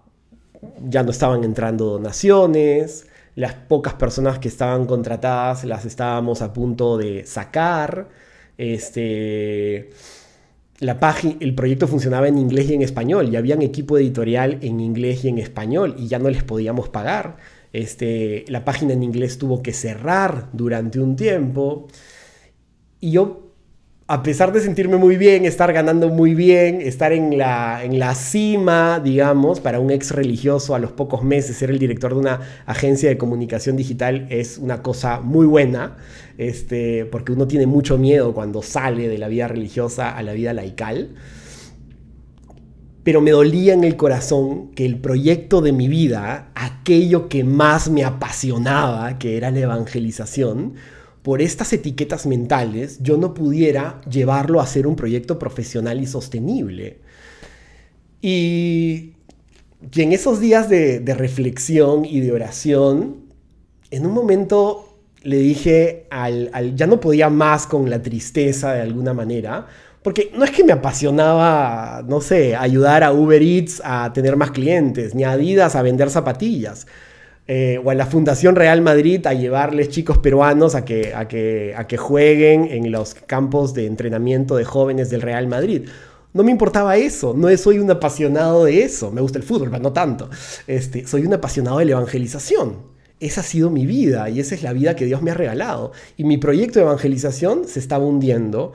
ya no estaban entrando donaciones, las pocas personas que estaban contratadas las estábamos a punto de sacar. Este, el proyecto funcionaba en inglés y en español, y habían equipo editorial en inglés y en español, y ya no les podíamos pagar. Este, la página en inglés tuvo que cerrar durante un tiempo. Y yo, a pesar de sentirme muy bien, estar ganando muy bien, estar en la, cima, digamos, para un ex religioso a los pocos meses, ser el director de una agencia de comunicación digital es una cosa muy buena, este, porque uno tiene mucho miedo cuando sale de la vida religiosa a la vida laical pero me dolía en el corazón que el proyecto de mi vida, aquello que más me apasionaba, que era la evangelización, por estas etiquetas mentales yo no pudiera llevarlo a ser un proyecto profesional y sostenible. Y, en esos días de, reflexión y de oración, en un momento le dije al, al, ya no podía más con la tristeza de alguna manera, porque no es que me apasionaba, no sé, ayudar a Uber Eats a tener más clientes, ni a Adidas a vender zapatillas, eh, o a la Fundación Real Madrid a llevarles chicos peruanos a que, a, que, a que jueguen en los campos de entrenamiento de jóvenes del Real Madrid. No me importaba eso, no soy un apasionado de eso, me gusta el fútbol, pero no tanto. Este, soy un apasionado de la evangelización. Esa ha sido mi vida y esa es la vida que Dios me ha regalado. Y mi proyecto de evangelización se estaba hundiendo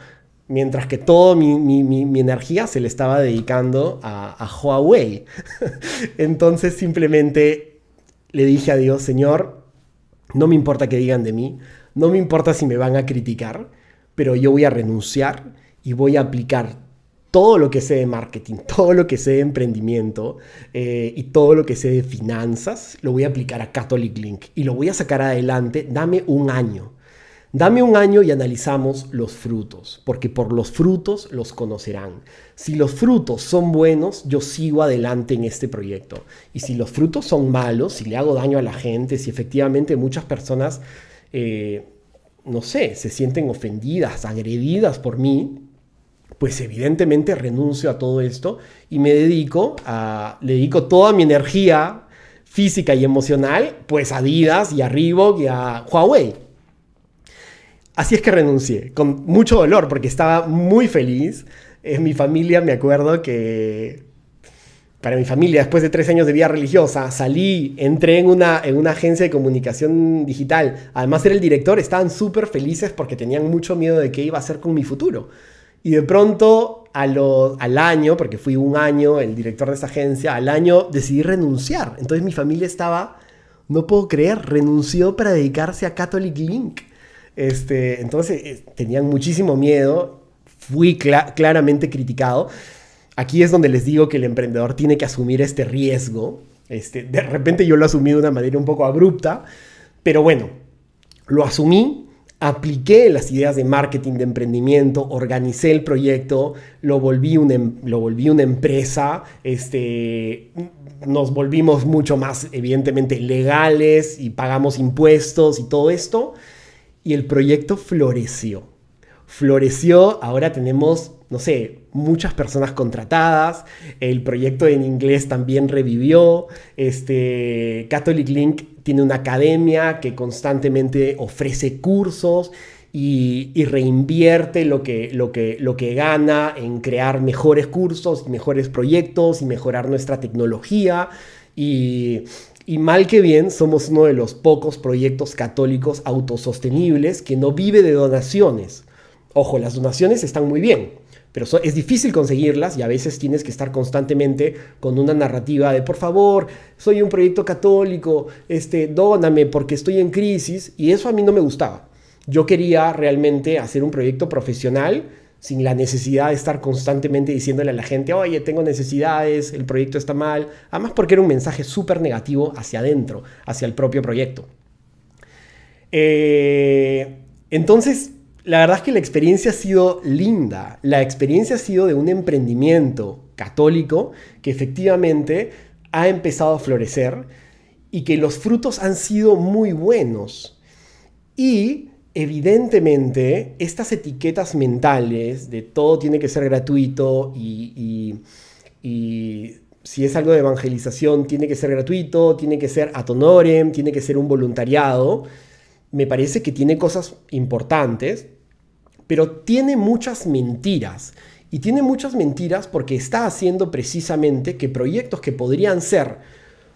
Mientras que toda mi, energía se le estaba dedicando a, Huawei. Entonces simplemente le dije a Dios, Señor, no me importa que digan de mí, no me importa si me van a criticar, pero yo voy a renunciar y voy a aplicar todo lo que sé de marketing, todo lo que sé de emprendimiento eh, y todo lo que sé de finanzas, lo voy a aplicar a Catholic Link y lo voy a sacar adelante. Dame un año. Dame un año y analizamos los frutos, porque por los frutos los conocerán. Si los frutos son buenos, yo sigo adelante en este proyecto. Y si los frutos son malos, si le hago daño a la gente, si efectivamente muchas personas, eh, no sé, se sienten ofendidas, agredidas por mí, pues evidentemente renuncio a todo esto y me dedico a, le dedico toda mi energía física y emocional, pues a Adidas y a Reebok y a Huawei Así es que renuncié, con mucho dolor, porque estaba muy feliz. En mi familia me acuerdo que, para mi familia, después de tres años de vida religiosa, salí, entré en una, en una agencia de comunicación digital. Además era el director, estaban súper felices porque tenían mucho miedo de qué iba a hacer con mi futuro. Y de pronto, al año, porque fui un año el director de esa agencia, al año decidí renunciar. Entonces mi familia estaba, no puedo creer, renunció para dedicarse a Catholic Link este, entonces eh, tenían muchísimo miedo, fui claramente criticado. Aquí es donde les digo que el emprendedor tiene que asumir este riesgo. Este, de repente yo lo asumí de una manera un poco abrupta, pero bueno, lo asumí, apliqué las ideas de marketing, de emprendimiento, organicé el proyecto, lo volví una, em-, lo volví una empresa, este, nos volvimos mucho más, evidentemente, legales y pagamos impuestos y todo esto y el proyecto floreció. Floreció, ahora tenemos, no sé, muchas personas contratadas, el proyecto en inglés también revivió, este, Catholic Link tiene una academia que constantemente ofrece cursos y, reinvierte lo que, lo, que, lo que gana en crear mejores cursos, mejores proyectos y mejorar nuestra tecnología y y mal que bien, somos uno de los pocos proyectos católicos autosostenibles que no vive de donaciones. Ojo, las donaciones están muy bien, pero es difícil conseguirlas y a veces tienes que estar constantemente con una narrativa de por favor, soy un proyecto católico, este, dóname porque estoy en crisis y eso a mí no me gustaba. Yo quería realmente hacer un proyecto profesional sin la necesidad de estar constantemente diciéndole a la gente, oye, tengo necesidades, el proyecto está mal, además porque era un mensaje súper negativo hacia adentro, hacia el propio proyecto. Eh, entonces, la verdad es que la experiencia ha sido linda, la experiencia ha sido de un emprendimiento católico que efectivamente ha empezado a florecer y que los frutos han sido muy buenos. Y evidentemente estas etiquetas mentales de todo tiene que ser gratuito y, si es algo de evangelización tiene que ser gratuito, tiene que ser ad tiene que ser un voluntariado, me parece que tiene cosas importantes, pero tiene muchas mentiras. Y tiene muchas mentiras porque está haciendo precisamente que proyectos que podrían ser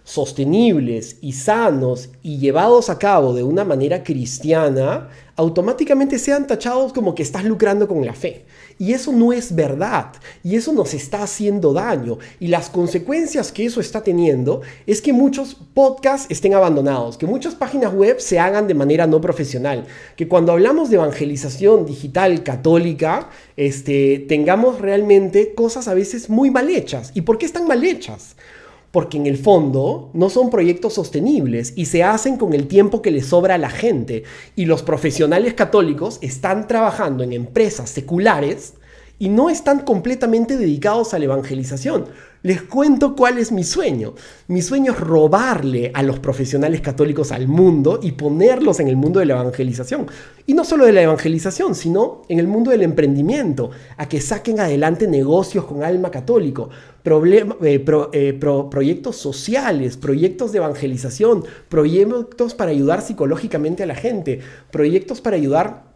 sostenibles y sanos y llevados a cabo de una manera cristiana, automáticamente sean tachados como que estás lucrando con la fe. Y eso no es verdad, y eso nos está haciendo daño, y las consecuencias que eso está teniendo es que muchos podcasts estén abandonados, que muchas páginas web se hagan de manera no profesional, que cuando hablamos de evangelización digital católica, este, tengamos realmente cosas a veces muy mal hechas. ¿Y por qué están mal hechas? porque en el fondo no son proyectos sostenibles y se hacen con el tiempo que les sobra a la gente. Y los profesionales católicos están trabajando en empresas seculares y no están completamente dedicados a la evangelización. Les cuento cuál es mi sueño. Mi sueño es robarle a los profesionales católicos al mundo y ponerlos en el mundo de la evangelización. Y no solo de la evangelización, sino en el mundo del emprendimiento, a que saquen adelante negocios con alma católico, eh, eh, proyectos sociales, proyectos de evangelización, proyectos para ayudar psicológicamente a la gente, proyectos para ayudar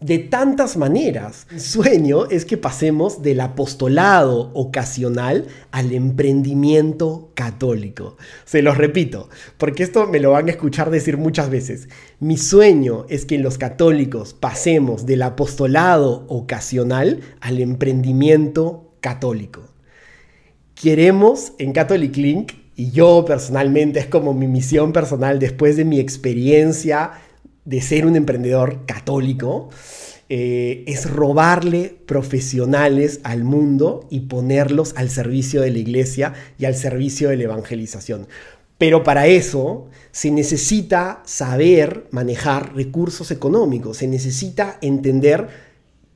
de tantas maneras. Mi sueño es que pasemos del apostolado ocasional al emprendimiento católico. Se los repito, porque esto me lo van a escuchar decir muchas veces. Mi sueño es que los católicos pasemos del apostolado ocasional al emprendimiento católico. Queremos en Catholic Link, y yo personalmente es como mi misión personal después de mi experiencia de ser un emprendedor católico eh, es robarle profesionales al mundo y ponerlos al servicio de la iglesia y al servicio de la evangelización. Pero para eso se necesita saber manejar recursos económicos, se necesita entender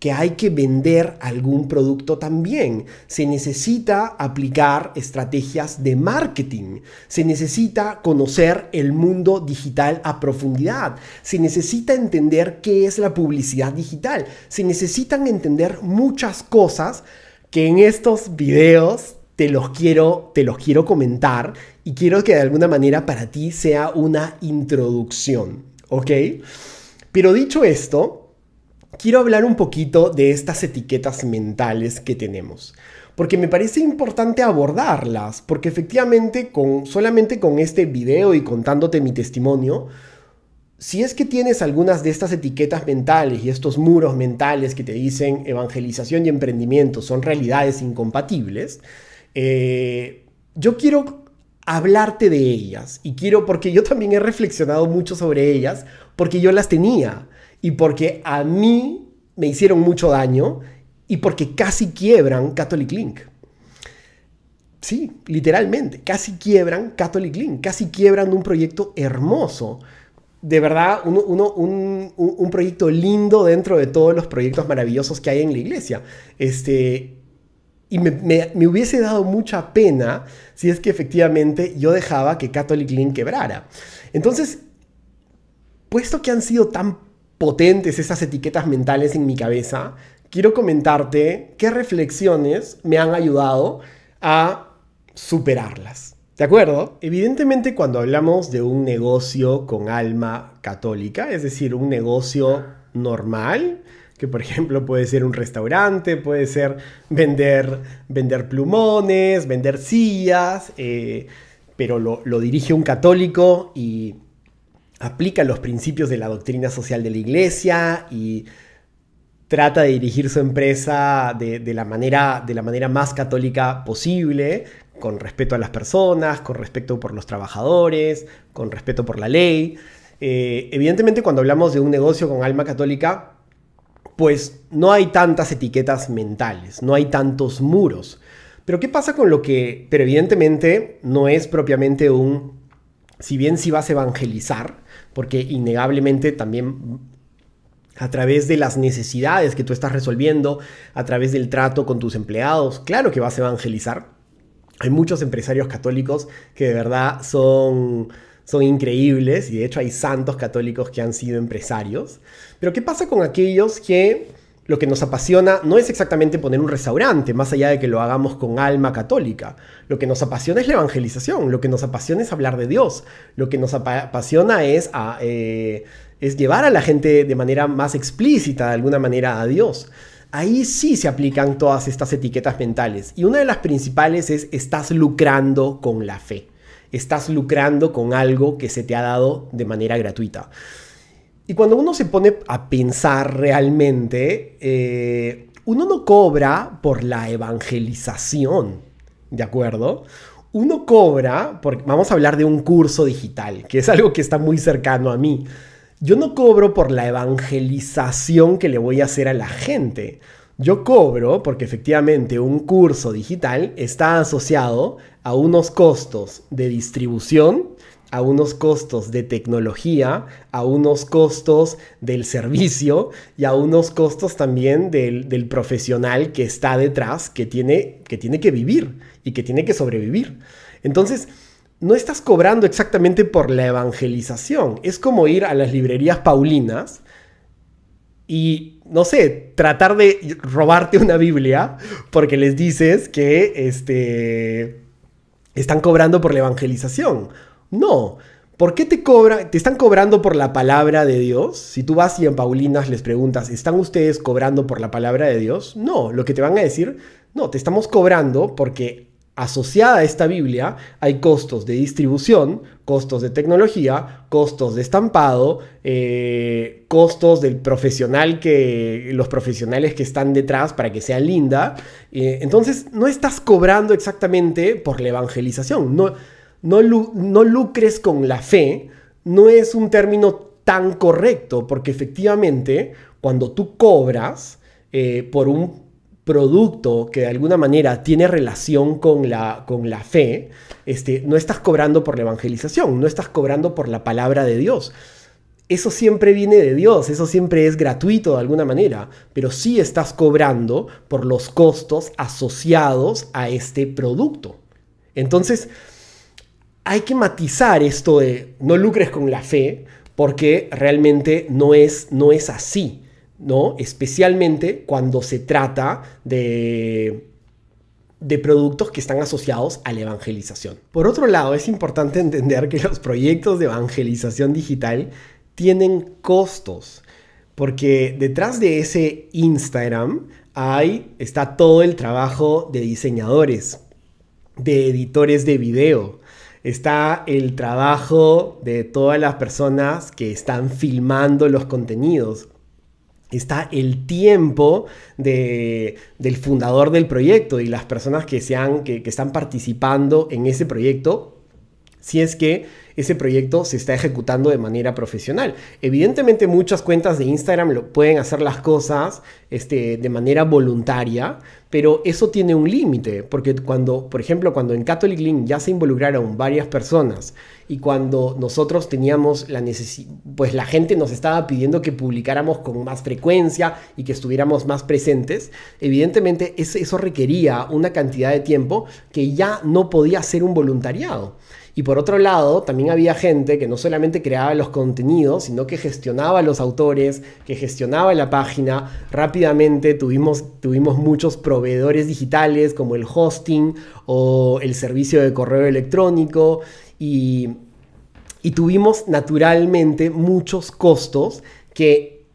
que hay que vender algún producto también. Se necesita aplicar estrategias de marketing. Se necesita conocer el mundo digital a profundidad. Se necesita entender qué es la publicidad digital. Se necesitan entender muchas cosas que en estos videos te los quiero, te los quiero comentar y quiero que de alguna manera para ti sea una introducción. ¿Ok? Pero dicho esto, quiero hablar un poquito de estas etiquetas mentales que tenemos. Porque me parece importante abordarlas, porque efectivamente con, solamente con este video y contándote mi testimonio, si es que tienes algunas de estas etiquetas mentales y estos muros mentales que te dicen evangelización y emprendimiento son realidades incompatibles, eh, yo quiero hablarte de ellas y quiero, porque yo también he reflexionado mucho sobre ellas, porque yo las tenía y porque a mí me hicieron mucho daño y porque casi quiebran Catholic Link. Sí, literalmente, casi quiebran Catholic Link, casi quiebran un proyecto hermoso. De verdad, un, proyecto lindo dentro de todos los proyectos maravillosos que hay en la iglesia. Este, y me, me hubiese dado mucha pena si es que efectivamente yo dejaba que Catholic Link quebrara. Entonces, puesto que han sido tan potentes esas etiquetas mentales en mi cabeza, quiero comentarte qué reflexiones me han ayudado a superarlas. ¿De acuerdo? Evidentemente cuando hablamos de un negocio con alma católica, es decir, un negocio normal, que por ejemplo puede ser un restaurante, puede ser vender, vender plumones, vender sillas, eh, pero lo, lo dirige un católico y aplica los principios de la doctrina social de la iglesia y trata de dirigir su empresa de, la, manera, de la manera más católica posible, con respeto a las personas, con respeto por los trabajadores, con respeto por la ley. Eh, evidentemente cuando hablamos de un negocio con alma católica, pues no hay tantas etiquetas mentales, no hay tantos muros. Pero ¿qué pasa con lo que, pero evidentemente no es propiamente un, si bien si vas a evangelizar, porque innegablemente también a través de las necesidades que tú estás resolviendo, a través del trato con tus empleados, claro que vas a evangelizar. Hay muchos empresarios católicos que de verdad son son increíbles y de hecho hay santos católicos que han sido empresarios. Pero ¿qué pasa con aquellos que lo que nos apasiona no es exactamente poner un restaurante, más allá de que lo hagamos con alma católica. Lo que nos apasiona es la evangelización, lo que nos apasiona es hablar de Dios, lo que nos apasiona es, eh, es llevar a la gente de manera más explícita, de alguna manera, a Dios. Ahí sí se aplican todas estas etiquetas mentales. Y una de las principales es estás lucrando con la fe. Estás lucrando con algo que se te ha dado de manera gratuita. Y cuando uno se pone a pensar realmente, eh, uno no cobra por la evangelización, ¿de acuerdo? Uno cobra, porque vamos a hablar de un curso digital, que es algo que está muy cercano a mí. Yo no cobro por la evangelización que le voy a hacer a la gente. Yo cobro porque efectivamente un curso digital está asociado a unos costos de distribución a unos costos de tecnología, a unos costos del servicio y a unos costos también del, profesional que está detrás, que tiene, que tiene que vivir y que tiene que sobrevivir. Entonces, no estás cobrando exactamente por la evangelización. Es como ir a las librerías paulinas y, no sé, tratar de robarte una Biblia porque les dices que este, están cobrando por la evangelización. No. ¿Por qué te cobran? te están cobrando por la palabra de Dios? Si tú vas y en Paulinas les preguntas, ¿están ustedes cobrando por la palabra de Dios? No, lo que te van a decir, no, te estamos cobrando porque asociada a esta Biblia hay costos de distribución, costos de tecnología, costos de estampado, eh, costos del profesional que los profesionales que están detrás para que sea linda. Eh, entonces no estás cobrando exactamente por la evangelización. No no, lucres con la fe no es un término tan correcto, porque efectivamente cuando tú cobras eh, por un producto que de alguna manera tiene relación con la, con la fe, este, no estás cobrando por la evangelización, no estás cobrando por la palabra de Dios. Eso siempre viene de Dios, eso siempre es gratuito de alguna manera, pero sí estás cobrando por los costos asociados a este producto. Entonces, hay que matizar esto de no lucres con la fe, porque realmente no es, no es así, ¿no? Especialmente cuando se trata de, de productos que están asociados a la evangelización. Por otro lado, es importante entender que los proyectos de evangelización digital tienen costos, porque detrás de ese Instagram hay, está todo el trabajo de diseñadores, de editores de video, está el trabajo de todas las personas que están filmando los contenidos. Está el tiempo del fundador del proyecto y las personas que, que están participando en ese proyecto si es que ese proyecto se está ejecutando de manera profesional. Evidentemente muchas cuentas de Instagram lo pueden hacer las cosas este, de manera voluntaria, pero eso tiene un límite, porque cuando, por ejemplo, cuando en Catholic Link ya se involucraron varias personas y cuando nosotros teníamos la necesidad, pues la gente nos estaba pidiendo que publicáramos con más frecuencia y que estuviéramos más presentes, evidentemente eso requería una cantidad de tiempo que ya no podía ser un voluntariado. Y por otro lado, también había gente que no solamente creaba los contenidos, sino que gestionaba a los autores, que gestionaba la página. Rápidamente tuvimos, tuvimos muchos proveedores digitales como el hosting o el servicio de correo electrónico y, tuvimos naturalmente muchos costos que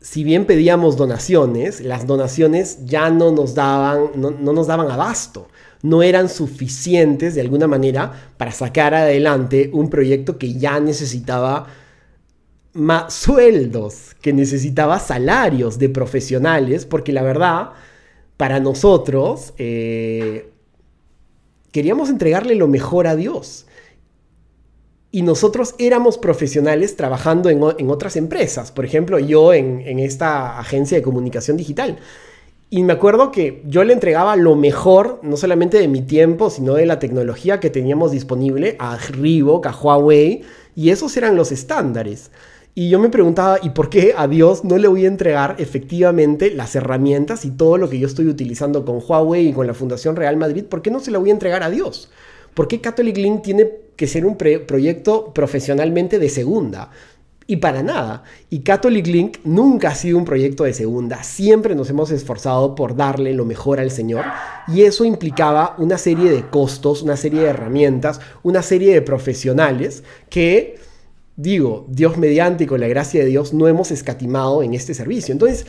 si bien pedíamos donaciones, las donaciones ya no nos daban, no nos daban abasto no eran suficientes de alguna manera para sacar adelante un proyecto que ya necesitaba más sueldos, que necesitaba salarios de profesionales, porque la verdad, para nosotros, eh, queríamos entregarle lo mejor a Dios. Y nosotros éramos profesionales trabajando en, otras empresas, por ejemplo, yo en, en esta agencia de comunicación digital. Y me acuerdo que yo le entregaba lo mejor, no solamente de mi tiempo, sino de la tecnología que teníamos disponible a Reebok, a Huawei, y esos eran los estándares. Y yo me preguntaba, ¿y por qué a Dios no le voy a entregar efectivamente las herramientas y todo lo que yo estoy utilizando con Huawei y con la Fundación Real Madrid? ¿Por qué no se la voy a entregar a Dios? ¿Por qué Catholic Link tiene que ser un proyecto profesionalmente de segunda? y para nada. Y Catholic Link nunca ha sido un proyecto de segunda. Siempre nos hemos esforzado por darle lo mejor al Señor. Y eso implicaba una serie de costos, una serie de herramientas, una serie de profesionales que, digo, Dios mediante y con la gracia de Dios no hemos escatimado en este servicio. Entonces,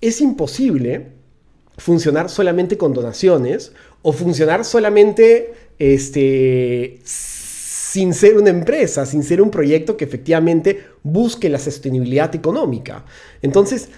es imposible funcionar solamente con donaciones o funcionar solamente este sin ser una empresa, sin ser un proyecto que efectivamente busque la sostenibilidad económica. Entonces,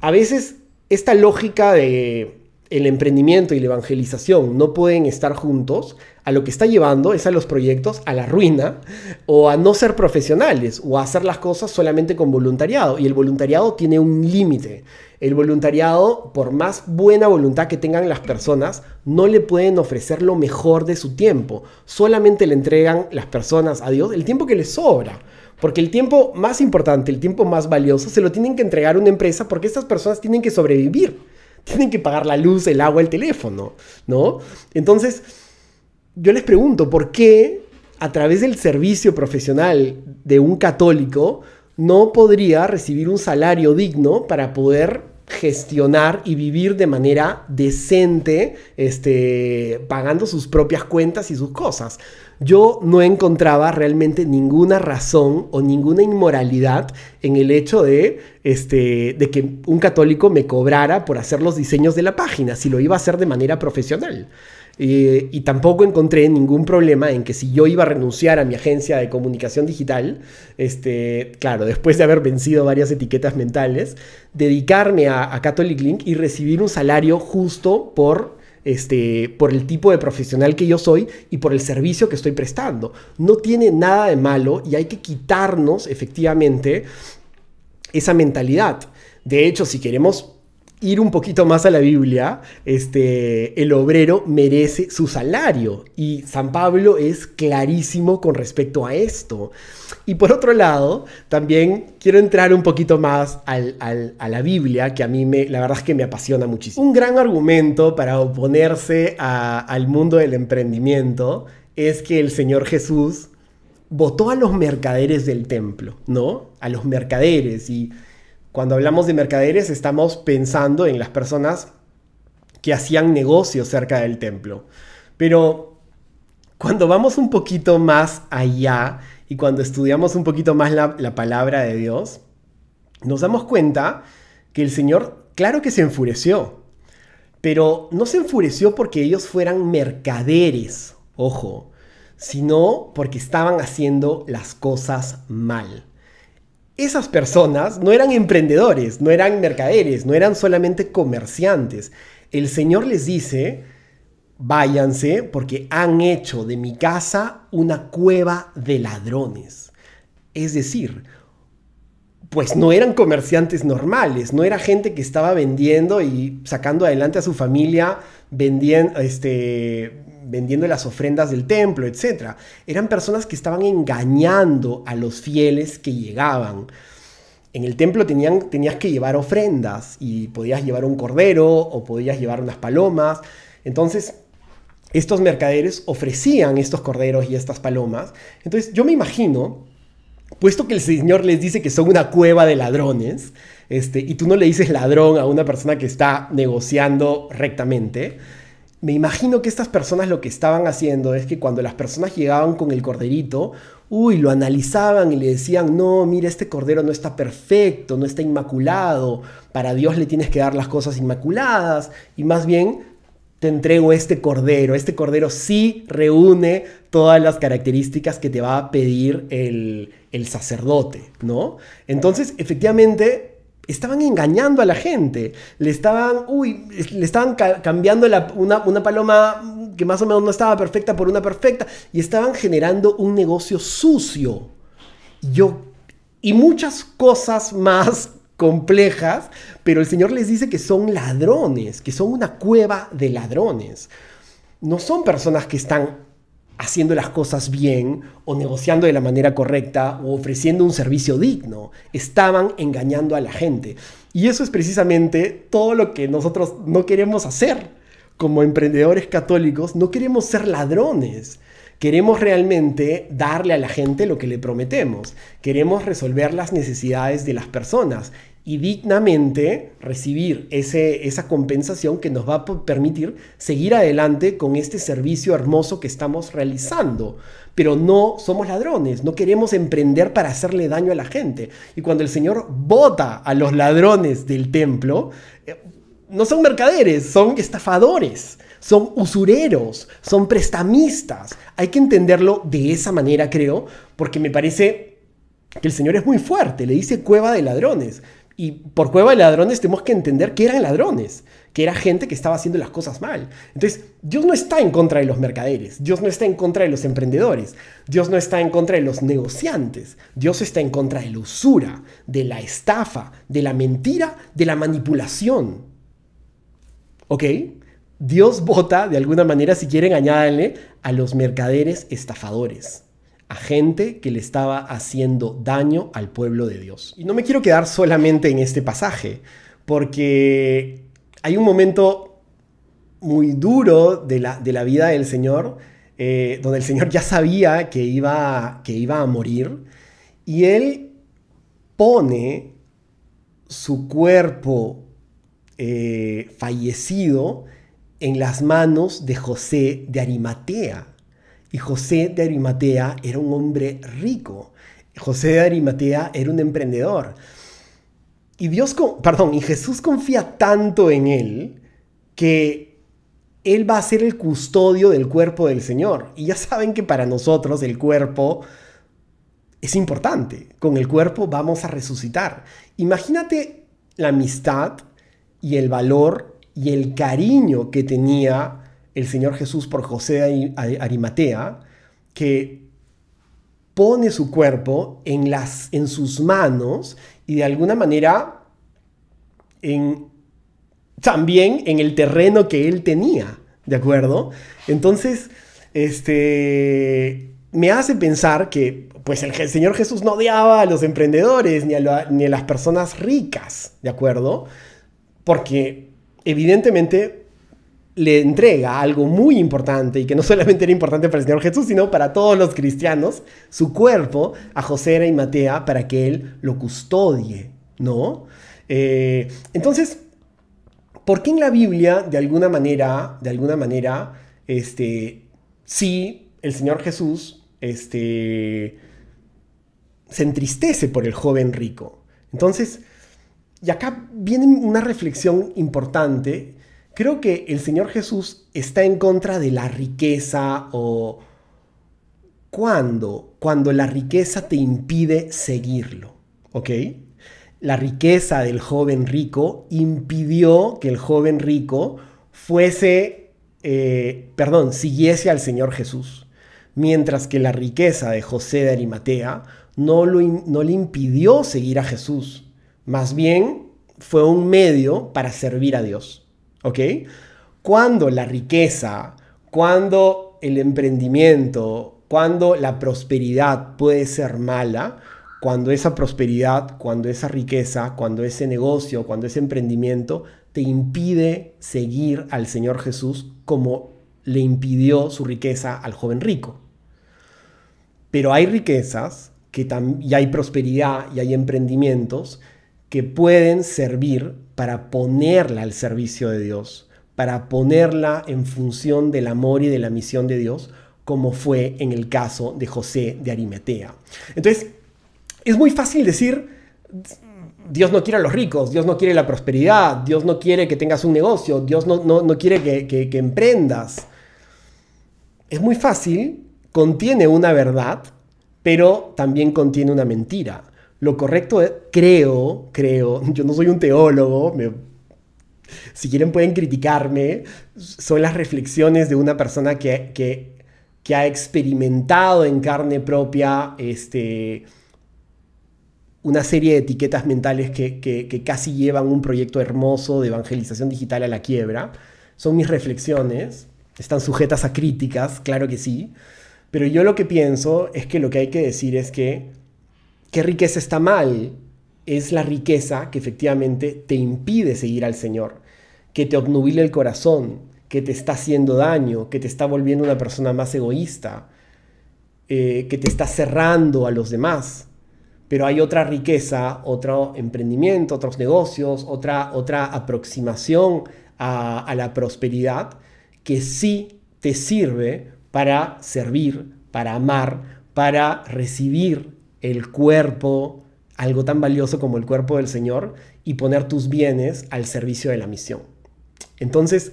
a veces esta lógica de el emprendimiento y la evangelización no pueden estar juntos, a lo que está llevando es a los proyectos a la ruina o a no ser profesionales o a hacer las cosas solamente con voluntariado. Y el voluntariado tiene un límite. El voluntariado, por más buena voluntad que tengan las personas, no le pueden ofrecer lo mejor de su tiempo. Solamente le entregan las personas a Dios el tiempo que les sobra. Porque el tiempo más importante, el tiempo más valioso, se lo tienen que entregar a una empresa porque estas personas tienen que sobrevivir. Tienen que pagar la luz, el agua, el teléfono, ¿no? Entonces, yo les pregunto, ¿por qué a través del servicio profesional de un católico no podría recibir un salario digno para poder gestionar y vivir de manera decente, este, pagando sus propias cuentas y sus cosas. Yo no encontraba realmente ninguna razón o ninguna inmoralidad en el hecho de, este, de que un católico me cobrara por hacer los diseños de la página, si lo iba a hacer de manera profesional. Eh, y tampoco encontré ningún problema en que si yo iba a renunciar a mi agencia de comunicación digital, este, claro, después de haber vencido varias etiquetas mentales, dedicarme a, Catholic Link y recibir un salario justo por este, por el tipo de profesional que yo soy y por el servicio que estoy prestando. No tiene nada de malo y hay que quitarnos efectivamente esa mentalidad. De hecho, si queremos ir un poquito más a la Biblia, este, el obrero merece su salario y San Pablo es clarísimo con respecto a esto. Y por otro lado, también quiero entrar un poquito más a la Biblia, que a mí me, la verdad es que me apasiona muchísimo. Un gran argumento para oponerse al mundo del emprendimiento es que el Señor Jesús votó a los mercaderes del templo, ¿no? A los mercaderes y cuando hablamos de mercaderes estamos pensando en las personas que hacían negocios cerca del templo. Pero cuando vamos un poquito más allá y cuando estudiamos un poquito más la, la palabra de Dios, nos damos cuenta que el Señor, claro que se enfureció, pero no se enfureció porque ellos fueran mercaderes, ojo, sino porque estaban haciendo las cosas mal esas personas no eran emprendedores, no eran mercaderes, no eran solamente comerciantes. El Señor les dice, váyanse porque han hecho de mi casa una cueva de ladrones. Es decir, pues no eran comerciantes normales, no era gente que estaba vendiendo y sacando adelante a su familia vendiendo, este, vendiendo las ofrendas del templo, etcétera Eran personas que estaban engañando a los fieles que llegaban. En el templo tenían, tenías que llevar ofrendas y podías llevar un cordero o podías llevar unas palomas. Entonces, estos mercaderes ofrecían estos corderos y estas palomas. Entonces, yo me imagino, puesto que el Señor les dice que son una cueva de ladrones, este, y tú no le dices ladrón a una persona que está negociando rectamente, me imagino que estas personas lo que estaban haciendo es que cuando las personas llegaban con el corderito, uy, lo analizaban y le decían, no, mira, este cordero no está perfecto, no está inmaculado, para Dios le tienes que dar las cosas inmaculadas, y más bien te entrego este cordero, este cordero sí reúne todas las características que te va a pedir el, el sacerdote, ¿no? Entonces, efectivamente, estaban engañando a la gente. Le estaban, uy, le estaban cambiando una, paloma que más o menos no estaba perfecta por una perfecta. Y estaban generando un negocio sucio. Yo, y muchas cosas más complejas, pero el Señor les dice que son ladrones, que son una cueva de ladrones. No son personas que están haciendo las cosas bien o negociando de la manera correcta o ofreciendo un servicio digno. Estaban engañando a la gente. Y eso es precisamente todo lo que nosotros no queremos hacer. Como emprendedores católicos no queremos ser ladrones. Queremos realmente darle a la gente lo que le prometemos. Queremos resolver las necesidades de las personas y dignamente recibir esa compensación que nos va a permitir seguir adelante con este servicio hermoso que estamos realizando. Pero no somos ladrones, no queremos emprender para hacerle daño a la gente. Y cuando el Señor vota a los ladrones del templo, eh, no son mercaderes, son estafadores, son usureros, son prestamistas. Hay que entenderlo de esa manera, creo, porque me parece que el Señor es muy fuerte, le dice cueva de ladrones. Y por cueva de ladrones tenemos que entender que eran ladrones, que era gente que estaba haciendo las cosas mal. Entonces, Dios no está en contra de los mercaderes, Dios no está en contra de los emprendedores, Dios no está en contra de los negociantes, Dios está en contra de la usura, de la estafa, de la mentira, de la manipulación. ¿Ok? Dios vota, de alguna manera, si quieren, añádanle a los mercaderes estafadores a gente que le estaba haciendo daño al pueblo de Dios. Y no me quiero quedar solamente en este pasaje, porque hay un momento muy duro de la, vida del Señor, eh, donde el Señor ya sabía que iba, que iba a morir, y Él pone su cuerpo eh, fallecido en las manos de José de Arimatea. Y José de Arimatea era un hombre rico. José de Arimatea era un emprendedor. Y Dios, con, perdón, y Jesús confía tanto en él que él va a ser el custodio del cuerpo del Señor. Y ya saben que para nosotros el cuerpo es importante. Con el cuerpo vamos a resucitar. Imagínate la amistad y el valor y el cariño que tenía el Señor Jesús por José Arimatea, que pone su cuerpo en, las, en sus manos y de alguna manera en, también en el terreno que él tenía, ¿de acuerdo? Entonces, este, me hace pensar que pues el Señor Jesús no odiaba a los emprendedores ni a, ni a las personas ricas, ¿de acuerdo? Porque evidentemente le entrega algo muy importante y que no solamente era importante para el Señor Jesús, sino para todos los cristianos, su cuerpo a José y Matea para que él lo custodie, ¿no? Eh, entonces, ¿por qué en la Biblia, de alguna manera, de alguna manera, este, sí, el Señor Jesús, este, se entristece por el joven rico? Entonces, y acá viene una reflexión importante Creo que el Señor Jesús está en contra de la riqueza o... ¿Cuándo? Cuando la riqueza te impide seguirlo, ¿ok? La riqueza del joven rico impidió que el joven rico fuese, eh, perdón, siguiese al Señor Jesús, mientras que la riqueza de José de Arimatea no, no le impidió seguir a Jesús, más bien fue un medio para servir a Dios. ¿ok? Cuando la riqueza, cuando el emprendimiento, cuando la prosperidad puede ser mala, cuando esa prosperidad, cuando esa riqueza, cuando ese negocio, cuando ese emprendimiento te impide seguir al Señor Jesús como le impidió su riqueza al joven rico. Pero hay riquezas que y hay prosperidad y hay emprendimientos que pueden servir para ponerla al servicio de Dios, para ponerla en función del amor y de la misión de Dios, como fue en el caso de José de Arimatea. Entonces, es muy fácil decir, Dios no quiere a los ricos, Dios no quiere la prosperidad, Dios no quiere que tengas un negocio, Dios no, quiere que, que emprendas. Es muy fácil, contiene una verdad, pero también contiene una mentira. Lo correcto, eh, creo, creo, yo no soy un teólogo, si quieren pueden criticarme, son las reflexiones de una persona que, ha experimentado en carne propia este, una serie de etiquetas mentales que, casi llevan un proyecto hermoso de evangelización digital a la quiebra. Son mis reflexiones, están sujetas a críticas, claro que sí, pero yo lo que pienso es que lo que hay que decir es que ¿Qué riqueza está mal? Es la riqueza que efectivamente te impide seguir al Señor, que te obnubile el corazón, que te está haciendo daño, que te está volviendo una persona más egoísta, eh, que te está cerrando a los demás. Pero hay otra riqueza, otro emprendimiento, otros negocios, otra, otra aproximación a, a la prosperidad que sí te sirve para servir, para amar, para recibir el cuerpo, algo tan valioso como el cuerpo del Señor, y poner tus bienes al servicio de la misión. Entonces,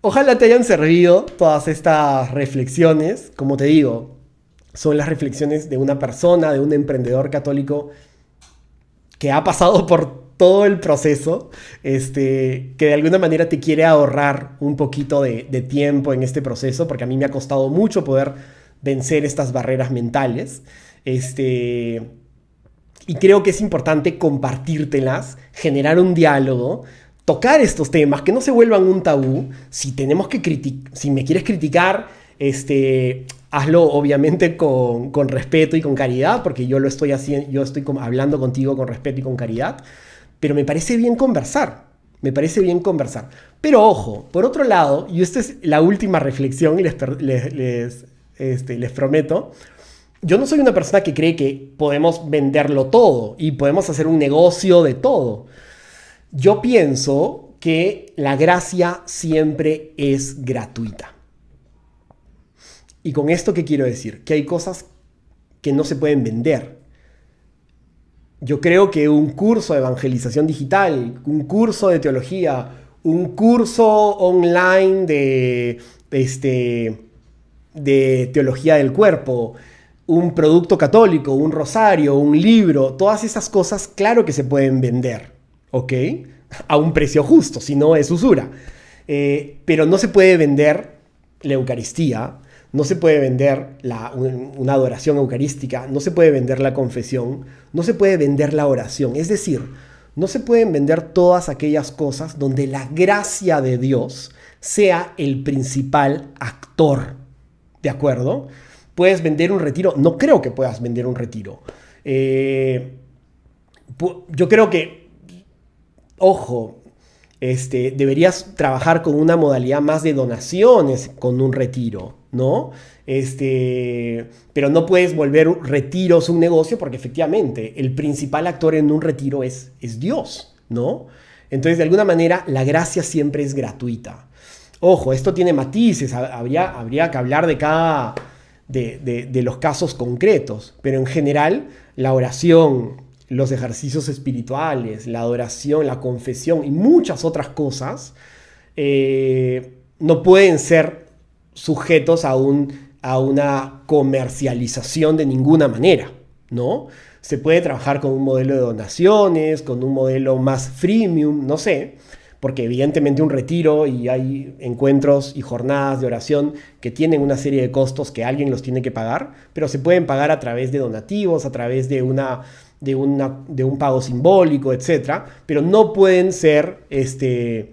ojalá te hayan servido todas estas reflexiones. Como te digo, son las reflexiones de una persona, de un emprendedor católico que ha pasado por todo el proceso, este, que de alguna manera te quiere ahorrar un poquito de, de tiempo en este proceso, porque a mí me ha costado mucho poder vencer estas barreras mentales. Este, y creo que es importante compartírtelas, generar un diálogo, tocar estos temas, que no se vuelvan un tabú. Si tenemos que si me quieres criticar, este, hazlo obviamente con, respeto y con caridad, porque yo lo estoy haciendo, yo estoy hablando contigo con respeto y con caridad, pero me parece bien conversar, me parece bien conversar. Pero ojo, por otro lado, y esta es la última reflexión, y les, les, les este, prometo, yo no soy una persona que cree que podemos venderlo todo y podemos hacer un negocio de todo. Yo pienso que la gracia siempre es gratuita. Y con esto qué quiero decir? Que hay cosas que no se pueden vender. Yo creo que un curso de evangelización digital, un curso de teología, un curso online de, este, de teología del cuerpo, un producto católico, un rosario, un libro, todas esas cosas, claro que se pueden vender, ¿ok? A un precio justo, si no es usura. Eh, pero no se puede vender la Eucaristía, no se puede vender una adoración eucarística, no se puede vender la confesión, no se puede vender la oración. Es decir, no se pueden vender todas aquellas cosas donde la gracia de Dios sea el principal actor. ¿De acuerdo? ¿Puedes vender un retiro? No creo que puedas vender un retiro. Eh, yo creo que, ojo, este, deberías trabajar con una modalidad más de donaciones con un retiro, ¿no? Este, pero no puedes volver retiros un negocio porque efectivamente el principal actor en un retiro es, es Dios, ¿no? Entonces, de alguna manera, la gracia siempre es gratuita. Ojo, esto tiene matices, habría, habría que hablar de cada de, los casos concretos, pero en general la oración, los ejercicios espirituales, la adoración, la confesión y muchas otras cosas eh, no pueden ser sujetos a, a una comercialización de ninguna manera, ¿no? Se puede trabajar con un modelo de donaciones, con un modelo más freemium, no sé, porque evidentemente un retiro y hay encuentros y jornadas de oración que tienen una serie de costos que alguien los tiene que pagar, pero se pueden pagar a través de donativos, a través de una de, una, de un pago simbólico, etc. pero no pueden ser este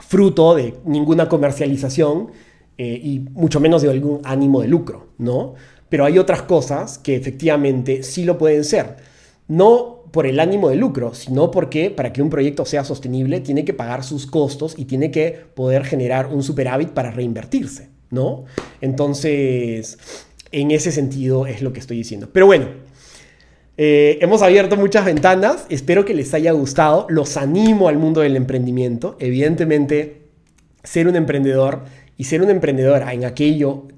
fruto de ninguna comercialización eh, y mucho menos de algún ánimo de lucro, ¿no? Pero hay otras cosas que efectivamente sí lo pueden ser. No por el ánimo de lucro, sino porque para que un proyecto sea sostenible tiene que pagar sus costos y tiene que poder generar un superávit para reinvertirse, ¿no? Entonces, en ese sentido es lo que estoy diciendo. Pero bueno, eh, hemos abierto muchas ventanas, espero que les haya gustado, los animo al mundo del emprendimiento, evidentemente ser un emprendedor y ser una emprendedora en aquello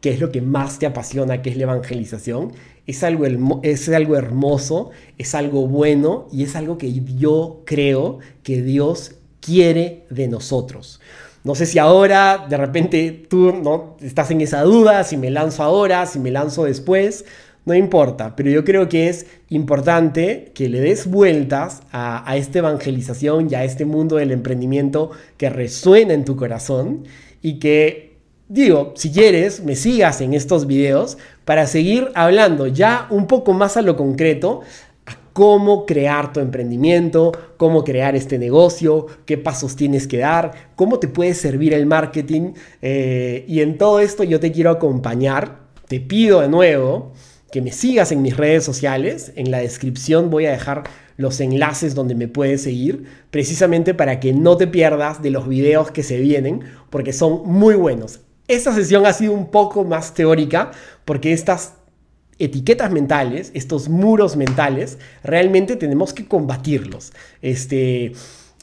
que es lo que más te apasiona, que es la evangelización, es algo, es algo hermoso, es algo bueno y es algo que yo creo que Dios quiere de nosotros. No sé si ahora, de repente, tú ¿no? estás en esa duda, si me lanzo ahora, si me lanzo después, no importa, pero yo creo que es importante que le des vueltas a, a esta evangelización y a este mundo del emprendimiento que resuena en tu corazón y que, digo, si quieres, me sigas en estos videos para seguir hablando ya un poco más a lo concreto, a cómo crear tu emprendimiento, cómo crear este negocio, qué pasos tienes que dar, cómo te puede servir el marketing. Eh, y en todo esto yo te quiero acompañar. Te pido de nuevo que me sigas en mis redes sociales. En la descripción voy a dejar los enlaces donde me puedes seguir, precisamente para que no te pierdas de los videos que se vienen, porque son muy buenos. Esta sesión ha sido un poco más teórica porque estas etiquetas mentales, estos muros mentales, realmente tenemos que combatirlos. Este,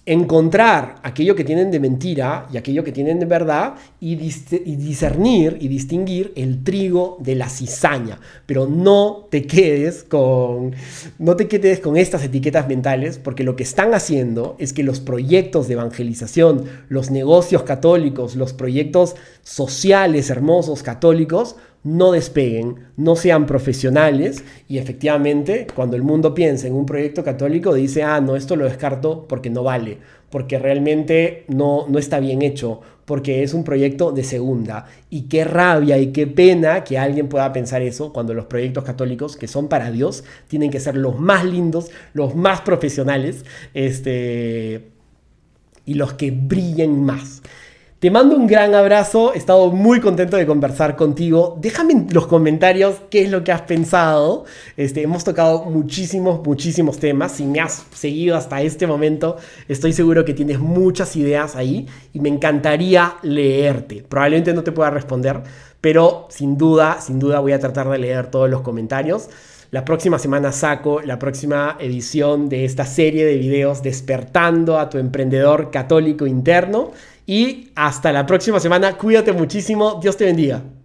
encontrar aquello que tienen de mentira y aquello que tienen de verdad y, discernir y distinguir el trigo de la cizaña. Pero no te quedes con no te quedes con estas etiquetas mentales porque lo que están haciendo es que los proyectos de evangelización, los negocios católicos, los proyectos sociales hermosos católicos no despeguen, no sean profesionales y efectivamente cuando el mundo piensa en un proyecto católico dice, ah, no, esto lo descarto porque no vale, porque realmente no, no está bien hecho, porque es un proyecto de segunda. Y qué rabia y qué pena que alguien pueda pensar eso cuando los proyectos católicos, que son para Dios, tienen que ser los más lindos, los más profesionales este, y los que brillen más. Te mando un gran abrazo, he estado muy contento de conversar contigo. Déjame en los comentarios qué es lo que has pensado. Este, hemos tocado muchísimos, muchísimos temas. Si me has seguido hasta este momento, estoy seguro que tienes muchas ideas ahí y me encantaría leerte. Probablemente no te pueda responder, pero sin duda, sin duda voy a tratar de leer todos los comentarios. La próxima semana saco la próxima edición de esta serie de videos despertando a tu emprendedor católico interno. Y hasta la próxima semana. Cuídate muchísimo. Dios te bendiga.